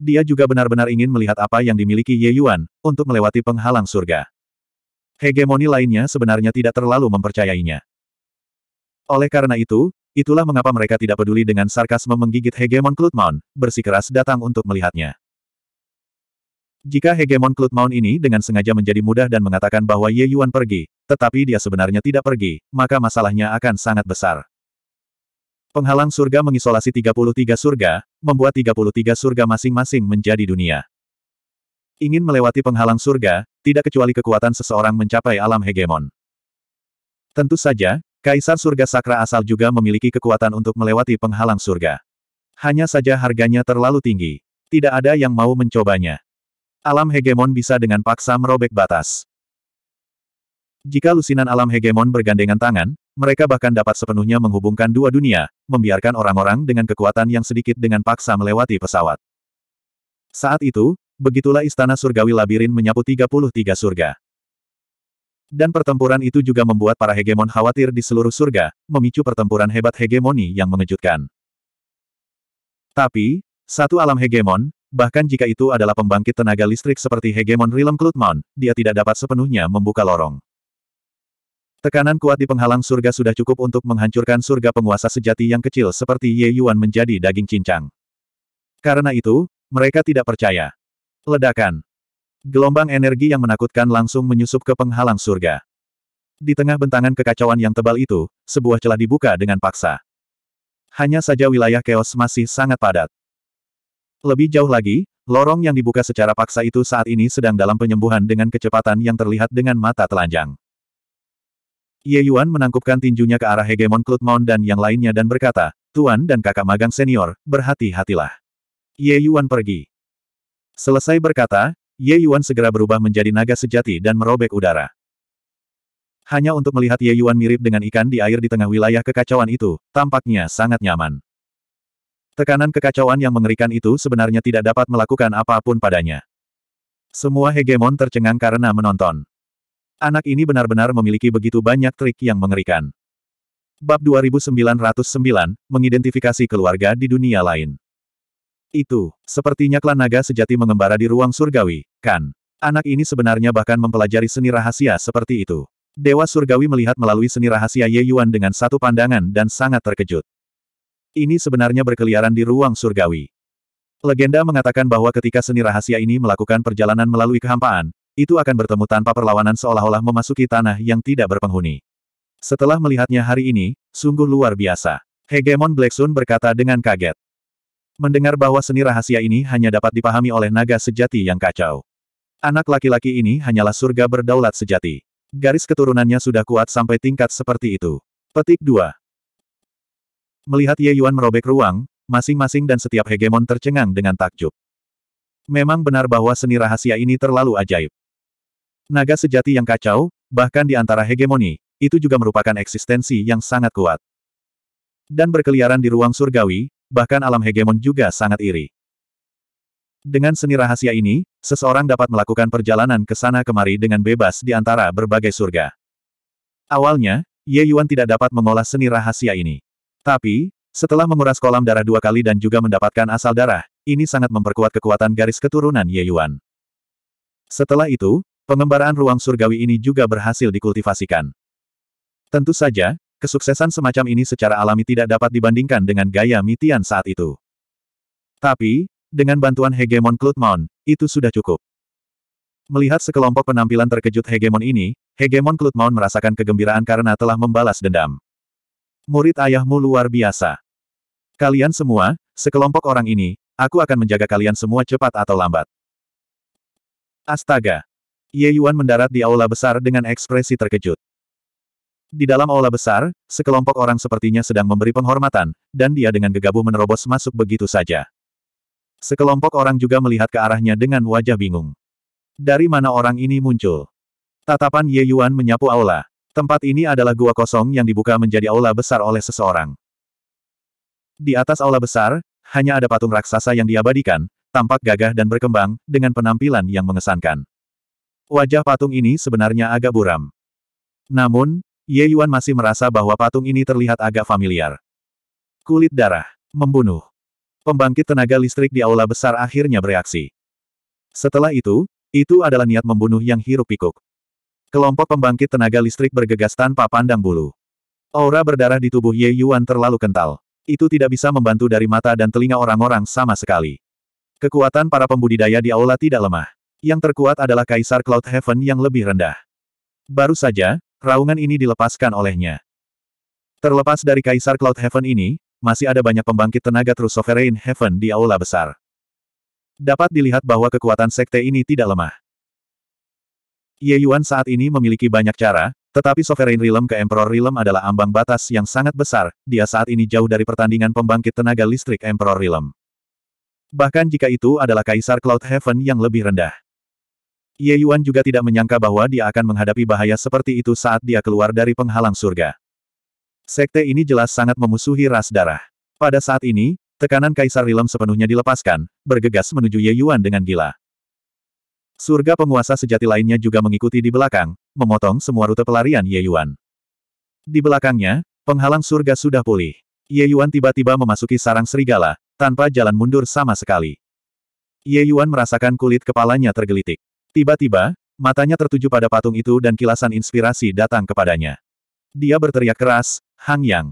Dia juga benar-benar ingin melihat apa yang dimiliki Ye Yuan, untuk melewati penghalang surga. Hegemoni lainnya sebenarnya tidak terlalu mempercayainya. Oleh karena itu, itulah mengapa mereka tidak peduli dengan sarkasme menggigit hegemon Klutmon bersikeras datang untuk melihatnya. Jika hegemon Klutmon ini dengan sengaja menjadi mudah dan mengatakan bahwa Ye Yuan pergi, tetapi dia sebenarnya tidak pergi, maka masalahnya akan sangat besar. Penghalang surga mengisolasi 33 surga, membuat 33 surga masing-masing menjadi dunia. Ingin melewati penghalang surga, tidak kecuali kekuatan seseorang mencapai alam hegemon. Tentu saja, Kaisar Surga Sakra asal juga memiliki kekuatan untuk melewati penghalang surga. Hanya saja harganya terlalu tinggi. Tidak ada yang mau mencobanya. Alam hegemon bisa dengan paksa merobek batas. Jika lusinan alam hegemon bergandengan tangan, mereka bahkan dapat sepenuhnya menghubungkan dua dunia, membiarkan orang-orang dengan kekuatan yang sedikit dengan paksa melewati pesawat. Saat itu, begitulah Istana Surgawi Labirin menyapu 33 surga. Dan pertempuran itu juga membuat para hegemon khawatir di seluruh surga, memicu pertempuran hebat hegemoni yang mengejutkan. Tapi, satu alam hegemon, bahkan jika itu adalah pembangkit tenaga listrik seperti hegemon Realm Cloudmount, dia tidak dapat sepenuhnya membuka lorong. Tekanan kuat di penghalang surga sudah cukup untuk menghancurkan surga penguasa sejati yang kecil seperti Ye Yuan menjadi daging cincang. Karena itu, mereka tidak percaya. Ledakan. Gelombang energi yang menakutkan langsung menyusup ke penghalang surga. Di tengah bentangan kekacauan yang tebal itu, sebuah celah dibuka dengan paksa. Hanya saja wilayah keos masih sangat padat. Lebih jauh lagi, lorong yang dibuka secara paksa itu saat ini sedang dalam penyembuhan dengan kecepatan yang terlihat dengan mata telanjang. Ye Yuan menangkupkan tinjunya ke arah hegemon Cloud Mount dan yang lainnya dan berkata, Tuan dan kakak magang senior, berhati-hatilah. Ye Yuan pergi. Selesai berkata, Ye Yuan segera berubah menjadi naga sejati dan merobek udara. Hanya untuk melihat Ye Yuan mirip dengan ikan di air di tengah wilayah kekacauan itu, tampaknya sangat nyaman. Tekanan kekacauan yang mengerikan itu sebenarnya tidak dapat melakukan apapun padanya. Semua hegemon tercengang karena menonton. Anak ini benar-benar memiliki begitu banyak trik yang mengerikan. Bab 2909, mengidentifikasi keluarga di dunia lain. Itu, sepertinya klan naga sejati mengembara di ruang surgawi, kan? Anak ini sebenarnya bahkan mempelajari seni rahasia seperti itu. Dewa Surgawi melihat melalui seni rahasia Ye Yuan dengan satu pandangan dan sangat terkejut. Ini sebenarnya berkeliaran di ruang surgawi. Legenda mengatakan bahwa ketika seni rahasia ini melakukan perjalanan melalui kehampaan, itu akan bertemu tanpa perlawanan seolah-olah memasuki tanah yang tidak berpenghuni. Setelah melihatnya hari ini, sungguh luar biasa. Hegemon Black Sun berkata dengan kaget. Mendengar bahwa seni rahasia ini hanya dapat dipahami oleh naga sejati yang kacau. Anak laki-laki ini hanyalah surga berdaulat sejati. Garis keturunannya sudah kuat sampai tingkat seperti itu. Petik 2. Melihat Ye Yuan merobek ruang, masing-masing dan setiap hegemon tercengang dengan takjub. Memang benar bahwa seni rahasia ini terlalu ajaib. Naga sejati yang kacau, bahkan di antara hegemoni, itu juga merupakan eksistensi yang sangat kuat. Dan berkeliaran di ruang surgawi, bahkan alam hegemon juga sangat iri. Dengan seni rahasia ini, seseorang dapat melakukan perjalanan ke sana kemari dengan bebas di antara berbagai surga. Awalnya, Ye Yuan tidak dapat mengolah seni rahasia ini. Tapi, setelah menguras kolam darah dua kali dan juga mendapatkan asal darah, ini sangat memperkuat kekuatan garis keturunan Ye Yuan. Setelah itu, Pengembaraan ruang surgawi ini juga berhasil dikultivasikan. Tentu saja, kesuksesan semacam ini secara alami tidak dapat dibandingkan dengan gaya Mitian saat itu. Tapi, dengan bantuan hegemon Klutmon, itu sudah cukup. Melihat sekelompok penampilan terkejut hegemon ini, hegemon Klutmon merasakan kegembiraan karena telah membalas dendam. Murid ayahmu luar biasa. Kalian semua, sekelompok orang ini, aku akan menjaga kalian semua cepat atau lambat. Astaga, Ye Yuan mendarat di aula besar dengan ekspresi terkejut. Di dalam aula besar, sekelompok orang sepertinya sedang memberi penghormatan, dan dia dengan gegabah menerobos masuk begitu saja. Sekelompok orang juga melihat ke arahnya dengan wajah bingung. Dari mana orang ini muncul? Tatapan Ye Yuan menyapu aula. Tempat ini adalah gua kosong yang dibuka menjadi aula besar oleh seseorang. Di atas aula besar, hanya ada patung raksasa yang diabadikan, tampak gagah dan berkembang, dengan penampilan yang mengesankan. Wajah patung ini sebenarnya agak buram. Namun, Ye Yuan masih merasa bahwa patung ini terlihat agak familiar. Kulit darah. Membunuh. Pembangkit tenaga listrik di aula besar akhirnya bereaksi. Setelah itu, itu adalah niat membunuh yang hirup pikuk. Kelompok pembangkit tenaga listrik bergegas tanpa pandang bulu. Aura berdarah di tubuh Ye Yuan terlalu kental. Itu tidak bisa membantu dari mata dan telinga orang-orang sama sekali. Kekuatan para pembudidaya di aula tidak lemah yang terkuat adalah Kaisar Cloud Heaven yang lebih rendah. Baru saja, raungan ini dilepaskan olehnya. Terlepas dari Kaisar Cloud Heaven ini, masih ada banyak pembangkit tenaga True Sovereign Heaven di aula besar. Dapat dilihat bahwa kekuatan sekte ini tidak lemah. Ye Yuan saat ini memiliki banyak cara, tetapi Sovereign Realm ke Emperor Realm adalah ambang batas yang sangat besar, dia saat ini jauh dari pertandingan pembangkit tenaga listrik Emperor Realm. Bahkan jika itu adalah Kaisar Cloud Heaven yang lebih rendah. Ye Yuan juga tidak menyangka bahwa dia akan menghadapi bahaya seperti itu saat dia keluar dari penghalang surga. Sekte ini jelas sangat memusuhi ras darah. Pada saat ini, tekanan Kaisar Rilem sepenuhnya dilepaskan, bergegas menuju Ye Yuan dengan gila. Surga penguasa sejati lainnya juga mengikuti di belakang, memotong semua rute pelarian Ye Yuan. Di belakangnya, penghalang surga sudah pulih. Ye Yuan tiba-tiba memasuki sarang serigala, tanpa jalan mundur sama sekali. Ye Yuan merasakan kulit kepalanya tergelitik. Tiba-tiba, matanya tertuju pada patung itu dan kilasan inspirasi datang kepadanya. Dia berteriak keras, Hang Yang.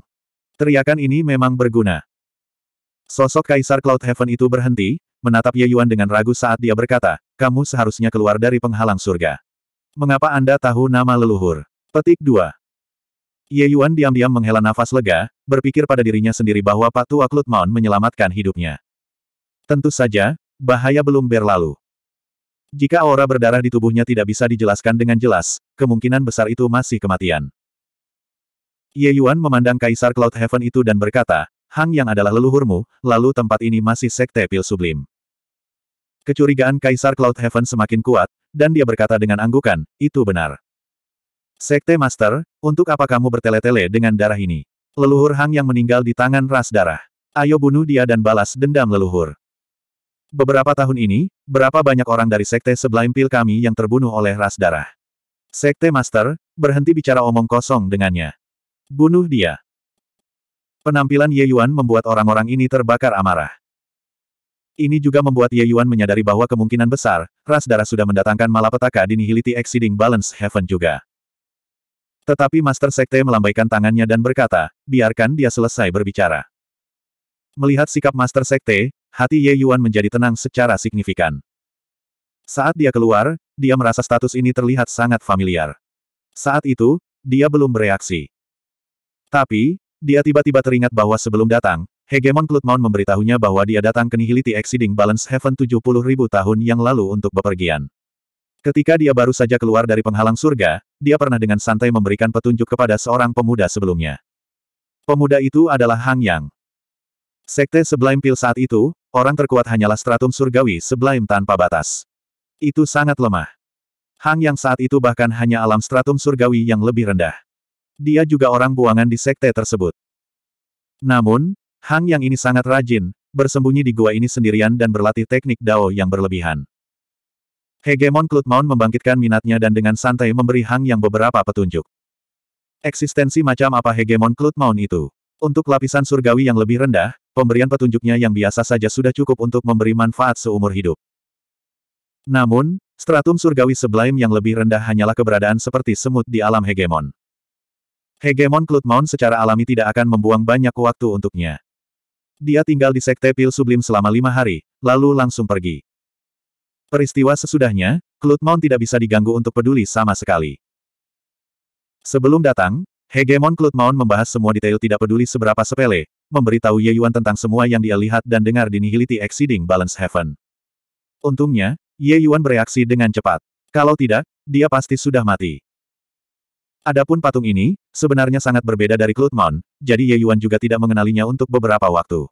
Teriakan ini memang berguna. Sosok Kaisar Cloud Heaven itu berhenti, menatap Ye Yuan dengan ragu saat dia berkata, kamu seharusnya keluar dari penghalang surga. Mengapa Anda tahu nama leluhur? Petik 2. Ye Yuan diam-diam menghela nafas lega, berpikir pada dirinya sendiri bahwa Patu Cloud Mount menyelamatkan hidupnya. Tentu saja, bahaya belum berlalu. Jika aura berdarah di tubuhnya tidak bisa dijelaskan dengan jelas, kemungkinan besar itu masih kematian. Ye Yuan memandang Kaisar Cloud Heaven itu dan berkata, Hang Yang adalah leluhurmu, lalu tempat ini masih sekte pil sublim. Kecurigaan Kaisar Cloud Heaven semakin kuat, dan dia berkata dengan anggukan, itu benar. Sekte Master, untuk apa kamu bertele-tele dengan darah ini? Leluhur Hang yang meninggal di tangan ras darah. Ayo bunuh dia dan balas dendam leluhur. Beberapa tahun ini, berapa banyak orang dari Sekte Sublime Pil kami yang terbunuh oleh ras darah. Sekte Master, berhenti bicara omong kosong dengannya. Bunuh dia. Penampilan Ye Yuan membuat orang-orang ini terbakar amarah. Ini juga membuat Ye Yuan menyadari bahwa kemungkinan besar, ras darah sudah mendatangkan malapetaka di Nihility Exceeding Balance Heaven juga. Tetapi Master Sekte melambaikan tangannya dan berkata, biarkan dia selesai berbicara. Melihat sikap Master Sekte, hati Ye Yuan menjadi tenang secara signifikan. Saat dia keluar, dia merasa status ini terlihat sangat familiar. Saat itu, dia belum bereaksi. Tapi, dia tiba-tiba teringat bahwa sebelum datang, Hegemon Cloudmount memberitahunya bahwa dia datang ke Nihility Exceeding Balance Heaven 70.000 tahun yang lalu untuk bepergian. Ketika dia baru saja keluar dari penghalang surga, dia pernah dengan santai memberikan petunjuk kepada seorang pemuda sebelumnya. Pemuda itu adalah Hang Yang. Sekte Sublime Pil saat itu, orang terkuat hanyalah stratum surgawi sebelahim tanpa batas. Itu sangat lemah. Hang yang saat itu bahkan hanya alam stratum surgawi yang lebih rendah. Dia juga orang buangan di sekte tersebut. Namun, Hang yang ini sangat rajin, bersembunyi di gua ini sendirian dan berlatih teknik dao yang berlebihan. Hegemon Klutmaun membangkitkan minatnya dan dengan santai memberi Hang yang beberapa petunjuk. Eksistensi macam apa Hegemon Klutmaun itu? Untuk lapisan surgawi yang lebih rendah, pemberian petunjuknya yang biasa saja sudah cukup untuk memberi manfaat seumur hidup. Namun, stratum surgawi sublime yang lebih rendah hanyalah keberadaan seperti semut di alam hegemon. Hegemon Cloudmount secara alami tidak akan membuang banyak waktu untuknya. Dia tinggal di Sekte Pil Sublim selama lima hari, lalu langsung pergi. Peristiwa sesudahnya, Cloudmount tidak bisa diganggu untuk peduli sama sekali. Sebelum datang, Hegemon Cloudmount membahas semua detail tidak peduli seberapa sepele, memberitahu Ye Yuan tentang semua yang dia lihat dan dengar di Nihility Exceeding Balance Heaven. Untungnya, Ye Yuan bereaksi dengan cepat. Kalau tidak, dia pasti sudah mati. Adapun patung ini, sebenarnya sangat berbeda dari Klutmon, jadi Ye Yuan juga tidak mengenalinya untuk beberapa waktu.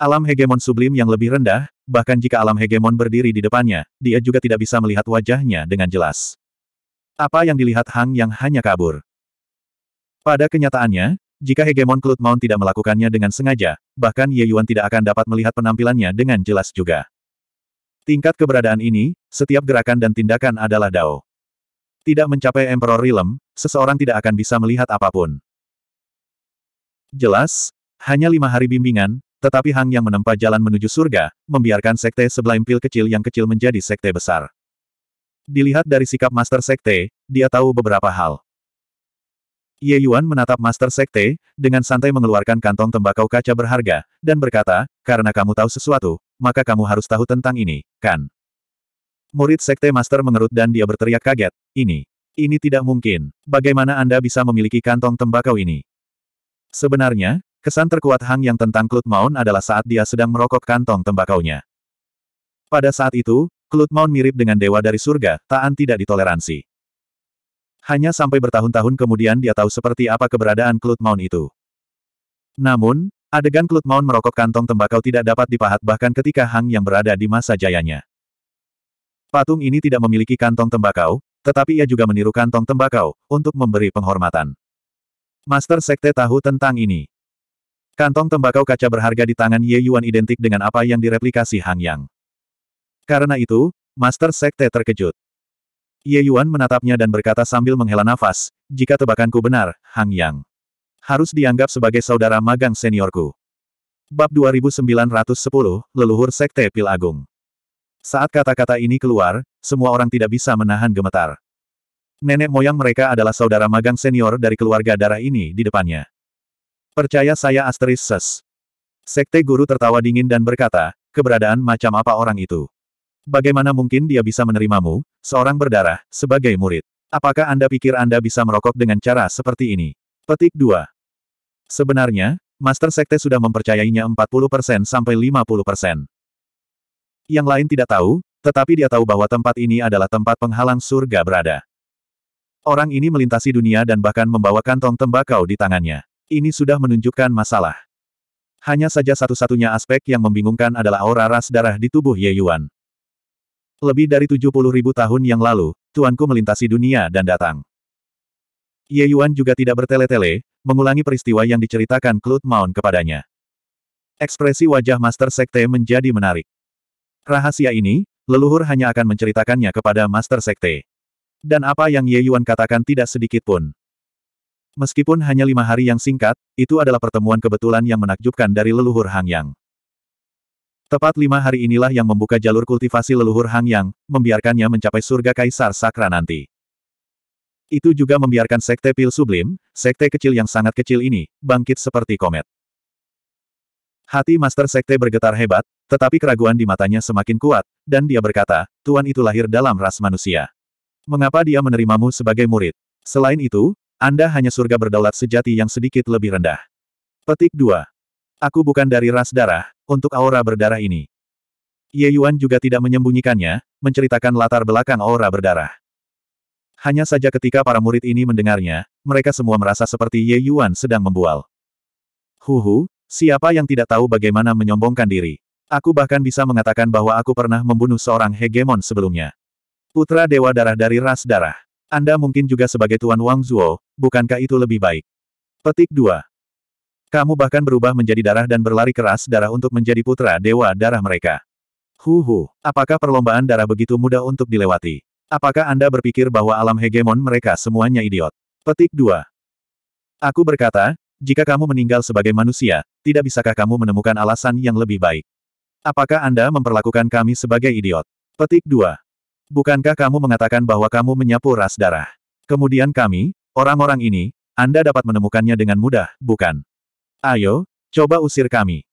Alam hegemon sublim yang lebih rendah, bahkan jika alam hegemon berdiri di depannya, dia juga tidak bisa melihat wajahnya dengan jelas. Apa yang dilihat Hang yang hanya kabur? Pada kenyataannya, jika hegemon Cloud Mount tidak melakukannya dengan sengaja, bahkan Ye Yuan tidak akan dapat melihat penampilannya dengan jelas juga. Tingkat keberadaan ini, setiap gerakan dan tindakan adalah Dao. Tidak mencapai Emperor Realm, seseorang tidak akan bisa melihat apapun. Jelas, hanya lima hari bimbingan, tetapi Hang yang menempa jalan menuju surga, membiarkan sekte sebelah impil kecil yang kecil menjadi sekte besar. Dilihat dari sikap Master Sekte, dia tahu beberapa hal. Ye Yuan menatap Master Sekte, dengan santai mengeluarkan kantong tembakau kaca berharga, dan berkata, karena kamu tahu sesuatu, maka kamu harus tahu tentang ini, kan? Murid Sekte Master mengerut dan dia berteriak kaget, ini, ini tidak mungkin, bagaimana Anda bisa memiliki kantong tembakau ini? Sebenarnya, kesan terkuat Hang Yang tentang Klut Maun adalah saat dia sedang merokok kantong tembakaunya. Pada saat itu, Klut Maun mirip dengan dewa dari surga, Taan tidak ditoleransi. Hanya sampai bertahun-tahun kemudian dia tahu seperti apa keberadaan Cloud Mount itu. Namun, adegan Cloud Mount merokok kantong tembakau tidak dapat dipahat bahkan ketika Hang yang berada di masa jayanya. Patung ini tidak memiliki kantong tembakau, tetapi ia juga meniru kantong tembakau, untuk memberi penghormatan. Master Sekte tahu tentang ini. Kantong tembakau kaca berharga di tangan Ye Yuan identik dengan apa yang direplikasi Hang Yang. Karena itu, Master Sekte terkejut. Ye Yuan menatapnya dan berkata sambil menghela nafas, jika tebakanku benar, Hang Yang. Harus dianggap sebagai saudara magang seniorku. Bab 2910, Leluhur Sekte Pil Agung. Saat kata-kata ini keluar, semua orang tidak bisa menahan gemetar. Nenek moyang mereka adalah saudara magang senior dari keluarga darah ini di depannya. Percaya saya asteris ses. Sekte guru tertawa dingin dan berkata, keberadaan macam apa orang itu? Bagaimana mungkin dia bisa menerimamu, seorang berdarah, sebagai murid? Apakah Anda pikir Anda bisa merokok dengan cara seperti ini? Petik 2. Sebenarnya, Master Sekte sudah mempercayainya 40% sampai 50%. Yang lain tidak tahu, tetapi dia tahu bahwa tempat ini adalah tempat penghalang surga berada. Orang ini melintasi dunia dan bahkan membawa kantong tembakau di tangannya. Ini sudah menunjukkan masalah. Hanya saja satu-satunya aspek yang membingungkan adalah aura ras darah di tubuh Ye Yuan. Lebih dari 70 ribu tahun yang lalu, tuanku melintasi dunia dan datang. Ye Yuan juga tidak bertele-tele, mengulangi peristiwa yang diceritakan Claude Mount kepadanya. Ekspresi wajah Master Sekte menjadi menarik. Rahasia ini, leluhur hanya akan menceritakannya kepada Master Sekte. Dan apa yang Ye Yuan katakan tidak sedikit pun. Meskipun hanya lima hari yang singkat, itu adalah pertemuan kebetulan yang menakjubkan dari leluhur Hang Yang. Tepat lima hari inilah yang membuka jalur kultivasi leluhur Hang Yang, membiarkannya mencapai surga Kaisar Sakra nanti. Itu juga membiarkan sekte pil sublim, sekte kecil yang sangat kecil ini, bangkit seperti komet. Hati Master Sekte bergetar hebat, tetapi keraguan di matanya semakin kuat, dan dia berkata, Tuan itu lahir dalam ras manusia. Mengapa dia menerimamu sebagai murid? Selain itu, Anda hanya surga berdaulat sejati yang sedikit lebih rendah. Petik 2. Aku bukan dari ras darah, untuk aura berdarah ini. Ye Yuan juga tidak menyembunyikannya, menceritakan latar belakang aura berdarah. Hanya saja ketika para murid ini mendengarnya, mereka semua merasa seperti Ye Yuan sedang membual. Huhu, siapa yang tidak tahu bagaimana menyombongkan diri? Aku bahkan bisa mengatakan bahwa aku pernah membunuh seorang hegemon sebelumnya. Putra Dewa Darah dari ras darah. Anda mungkin juga sebagai Tuan Wang Zuo, bukankah itu lebih baik? Petik 2. Kamu bahkan berubah menjadi darah dan berlari keras darah untuk menjadi putra dewa darah mereka. Huhu, apakah perlombaan darah begitu mudah untuk dilewati? Apakah Anda berpikir bahwa alam hegemon mereka semuanya idiot? Petik 2. Aku berkata, jika kamu meninggal sebagai manusia, tidak bisakah kamu menemukan alasan yang lebih baik? Apakah Anda memperlakukan kami sebagai idiot? Petik 2. Bukankah kamu mengatakan bahwa kamu menyapu ras darah? Kemudian kami, orang-orang ini, Anda dapat menemukannya dengan mudah, bukan? Ayo, coba usir kami.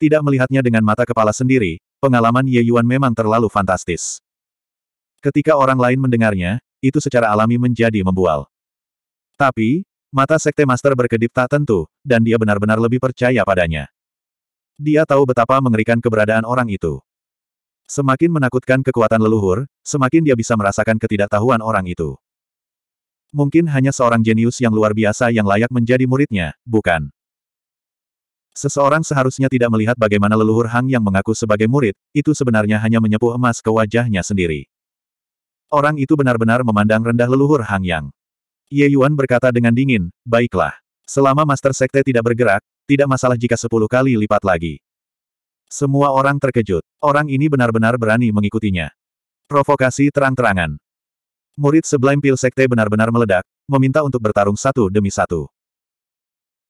Tidak melihatnya dengan mata kepala sendiri, pengalaman Ye Yuan memang terlalu fantastis. Ketika orang lain mendengarnya, itu secara alami menjadi membual. Tapi, mata Sekte Master berkedip tak tentu, dan dia benar-benar lebih percaya padanya. Dia tahu betapa mengerikan keberadaan orang itu. Semakin menakutkan kekuatan leluhur, semakin dia bisa merasakan ketidaktahuan orang itu. Mungkin hanya seorang jenius yang luar biasa yang layak menjadi muridnya, bukan? Seseorang seharusnya tidak melihat bagaimana leluhur Hang yang mengaku sebagai murid, itu sebenarnya hanya menyepuh emas ke wajahnya sendiri. Orang itu benar-benar memandang rendah leluhur Hang Yang. Ye Yuan berkata dengan dingin, baiklah. Selama Master Sekte tidak bergerak, tidak masalah jika sepuluh kali lipat lagi. Semua orang terkejut. Orang ini benar-benar berani mengikutinya. Provokasi terang-terangan. Murid Sublime Pil Sekte benar-benar meledak, meminta untuk bertarung satu demi satu.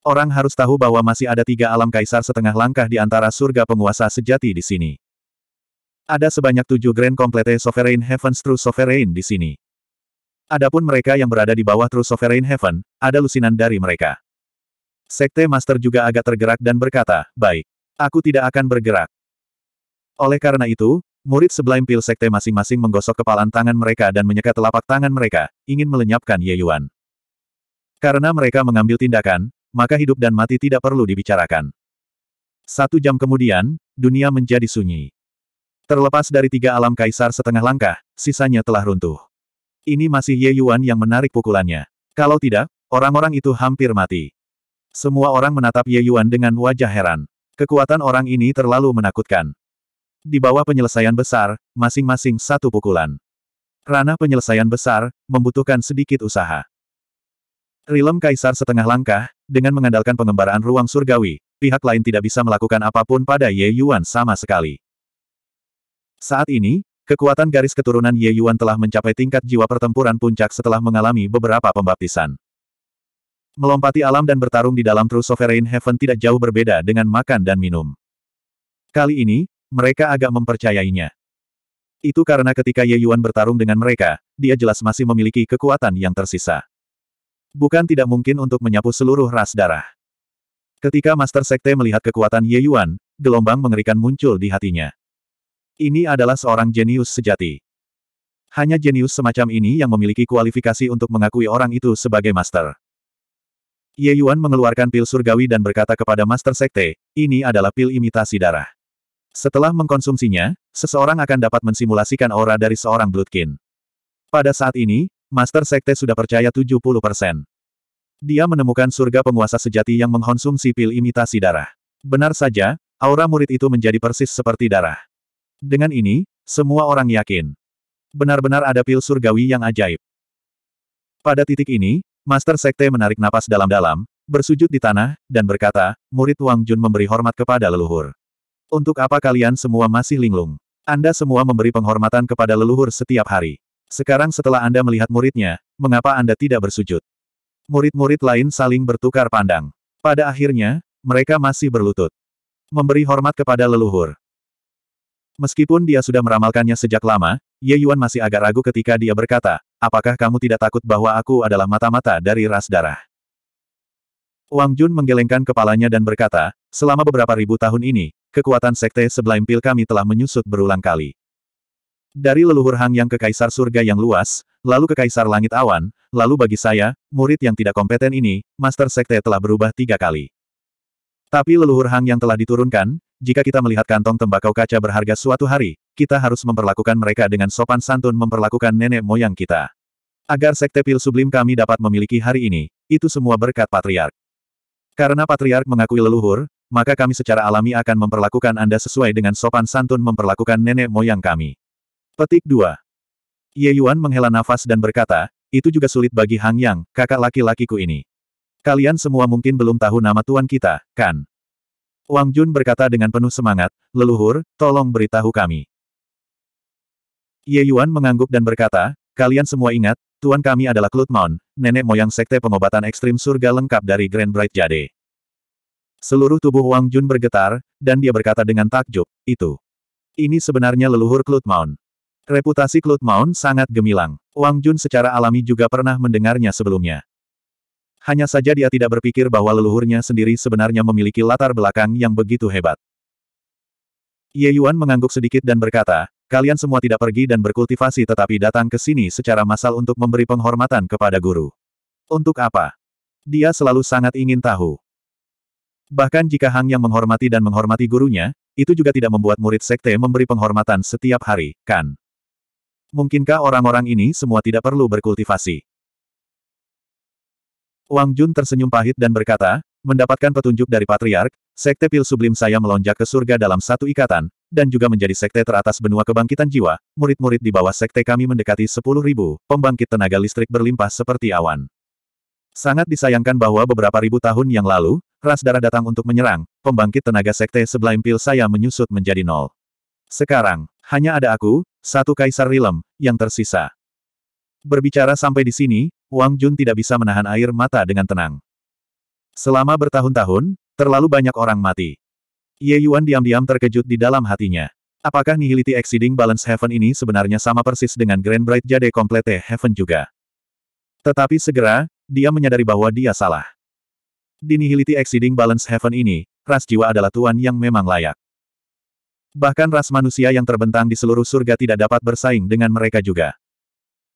Orang harus tahu bahwa masih ada tiga alam kaisar setengah langkah di antara surga penguasa sejati di sini. Ada sebanyak tujuh Grand Complete Sovereign Heavens True Sovereign di sini. Adapun mereka yang berada di bawah True Sovereign Heaven, ada lusinan dari mereka. Sekte Master juga agak tergerak dan berkata, baik, aku tidak akan bergerak. Oleh karena itu, Murid sebelah pil sekte masing-masing menggosok kepalan tangan mereka dan menyeka telapak tangan mereka, ingin melenyapkan Ye Yuan. Karena mereka mengambil tindakan, maka hidup dan mati tidak perlu dibicarakan. Satu jam kemudian, dunia menjadi sunyi. Terlepas dari tiga alam kaisar setengah langkah, sisanya telah runtuh. Ini masih Ye Yuan yang menarik pukulannya. Kalau tidak, orang-orang itu hampir mati. Semua orang menatap Ye Yuan dengan wajah heran. Kekuatan orang ini terlalu menakutkan. Di bawah penyelesaian besar, masing-masing satu pukulan. Ranah penyelesaian besar, membutuhkan sedikit usaha. Rilem Kaisar setengah langkah, dengan mengandalkan pengembaraan ruang surgawi, pihak lain tidak bisa melakukan apapun pada Ye Yuan sama sekali. Saat ini, kekuatan garis keturunan Ye Yuan telah mencapai tingkat jiwa pertempuran puncak setelah mengalami beberapa pembaptisan. Melompati alam dan bertarung di dalam True Sovereign Heaven tidak jauh berbeda dengan makan dan minum. Kali ini, mereka agak mempercayainya. Itu karena ketika Ye Yuan bertarung dengan mereka, dia jelas masih memiliki kekuatan yang tersisa. Bukan tidak mungkin untuk menyapu seluruh ras darah. Ketika Master Sekte melihat kekuatan Ye Yuan, gelombang mengerikan muncul di hatinya. Ini adalah seorang jenius sejati. Hanya jenius semacam ini yang memiliki kualifikasi untuk mengakui orang itu sebagai master. Ye Yuan mengeluarkan pil surgawi dan berkata kepada Master Sekte, ini adalah pil imitasi darah. Setelah mengkonsumsinya, seseorang akan dapat mensimulasikan aura dari seorang Bloodkin. Pada saat ini, Master Sekte sudah percaya 70 persen. Dia menemukan surga penguasa sejati yang mengkonsumsi pil imitasi darah. Benar saja, aura murid itu menjadi persis seperti darah. Dengan ini, semua orang yakin. Benar-benar ada pil surgawi yang ajaib. Pada titik ini, Master Sekte menarik napas dalam-dalam, bersujud di tanah, dan berkata, murid Wang Jun memberi hormat kepada leluhur. Untuk apa kalian semua masih linglung? Anda semua memberi penghormatan kepada leluhur setiap hari. Sekarang setelah Anda melihat muridnya, mengapa Anda tidak bersujud? Murid-murid lain saling bertukar pandang. Pada akhirnya, mereka masih berlutut. Memberi hormat kepada leluhur. Meskipun dia sudah meramalkannya sejak lama, Ye Yuan masih agak ragu ketika dia berkata, apakah kamu tidak takut bahwa aku adalah mata-mata dari ras darah? Wang Jun menggelengkan kepalanya dan berkata, Selama beberapa ribu tahun ini, kekuatan sekte Sublime Pil kami telah menyusut berulang kali. Dari leluhur Hang yang ke Kaisar Surga yang luas, lalu ke Kaisar Langit Awan, lalu bagi saya, murid yang tidak kompeten ini, Master Sekte telah berubah tiga kali. Tapi leluhur Hang yang telah diturunkan, jika kita melihat kantong tembakau kaca berharga suatu hari, kita harus memperlakukan mereka dengan sopan santun memperlakukan nenek moyang kita. Agar Sekte Pil Sublim kami dapat memiliki hari ini, itu semua berkat Patriark. Karena Patriark mengakui leluhur, maka kami secara alami akan memperlakukan Anda sesuai dengan sopan santun memperlakukan nenek moyang kami. Petik 2. Ye Yuan menghela nafas dan berkata, itu juga sulit bagi Hang Yang, kakak laki-lakiku ini. Kalian semua mungkin belum tahu nama tuan kita, kan? Wang Jun berkata dengan penuh semangat, leluhur, tolong beritahu kami. Ye Yuan mengangguk dan berkata, kalian semua ingat, tuan kami adalah Klutmon, nenek moyang sekte pengobatan ekstrim surga lengkap dari Grand Bright Jade. Seluruh tubuh Wang Jun bergetar, dan dia berkata dengan takjub, itu. Ini sebenarnya leluhur Cloud Mount. Reputasi Cloud Mount sangat gemilang. Wang Jun secara alami juga pernah mendengarnya sebelumnya. Hanya saja dia tidak berpikir bahwa leluhurnya sendiri sebenarnya memiliki latar belakang yang begitu hebat. Ye Yuan mengangguk sedikit dan berkata, kalian semua tidak pergi dan berkultivasi tetapi datang ke sini secara massal untuk memberi penghormatan kepada guru. Untuk apa? Dia selalu sangat ingin tahu. Bahkan jika Hang yang menghormati dan menghormati gurunya, itu juga tidak membuat murid sekte memberi penghormatan setiap hari, kan? Mungkinkah orang-orang ini semua tidak perlu berkultivasi? Wang Jun tersenyum pahit dan berkata, mendapatkan petunjuk dari Patriark, Sekte Pil Sublim saya melonjak ke surga dalam satu ikatan, dan juga menjadi sekte teratas benua kebangkitan jiwa, murid-murid di bawah sekte kami mendekati ribu pembangkit tenaga listrik berlimpah seperti awan. Sangat disayangkan bahwa beberapa ribu tahun yang lalu, Ras darah datang untuk menyerang, pembangkit tenaga sekte sebelah impil saya menyusut menjadi nol. Sekarang, hanya ada aku, satu kaisar rilem, yang tersisa. Berbicara sampai di sini, Wang Jun tidak bisa menahan air mata dengan tenang. Selama bertahun-tahun, terlalu banyak orang mati. Ye Yuan diam-diam terkejut di dalam hatinya. Apakah Nihility Exceeding Balance Heaven ini sebenarnya sama persis dengan Grand Bright Jade Complete Heaven juga? Tetapi segera, dia menyadari bahwa dia salah. Di Nihility Exceeding Balance Heaven ini, ras jiwa adalah tuan yang memang layak. Bahkan ras manusia yang terbentang di seluruh surga tidak dapat bersaing dengan mereka juga.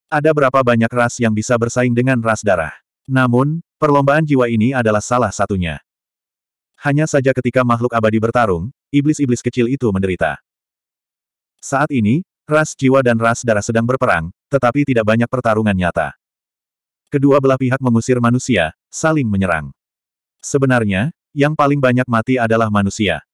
Ada berapa banyak ras yang bisa bersaing dengan ras darah. Namun, perlombaan jiwa ini adalah salah satunya. Hanya saja ketika makhluk abadi bertarung, iblis-iblis kecil itu menderita. Saat ini, ras jiwa dan ras darah sedang berperang, tetapi tidak banyak pertarungan nyata. Kedua belah pihak mengusir manusia, saling menyerang. Sebenarnya, yang paling banyak mati adalah manusia.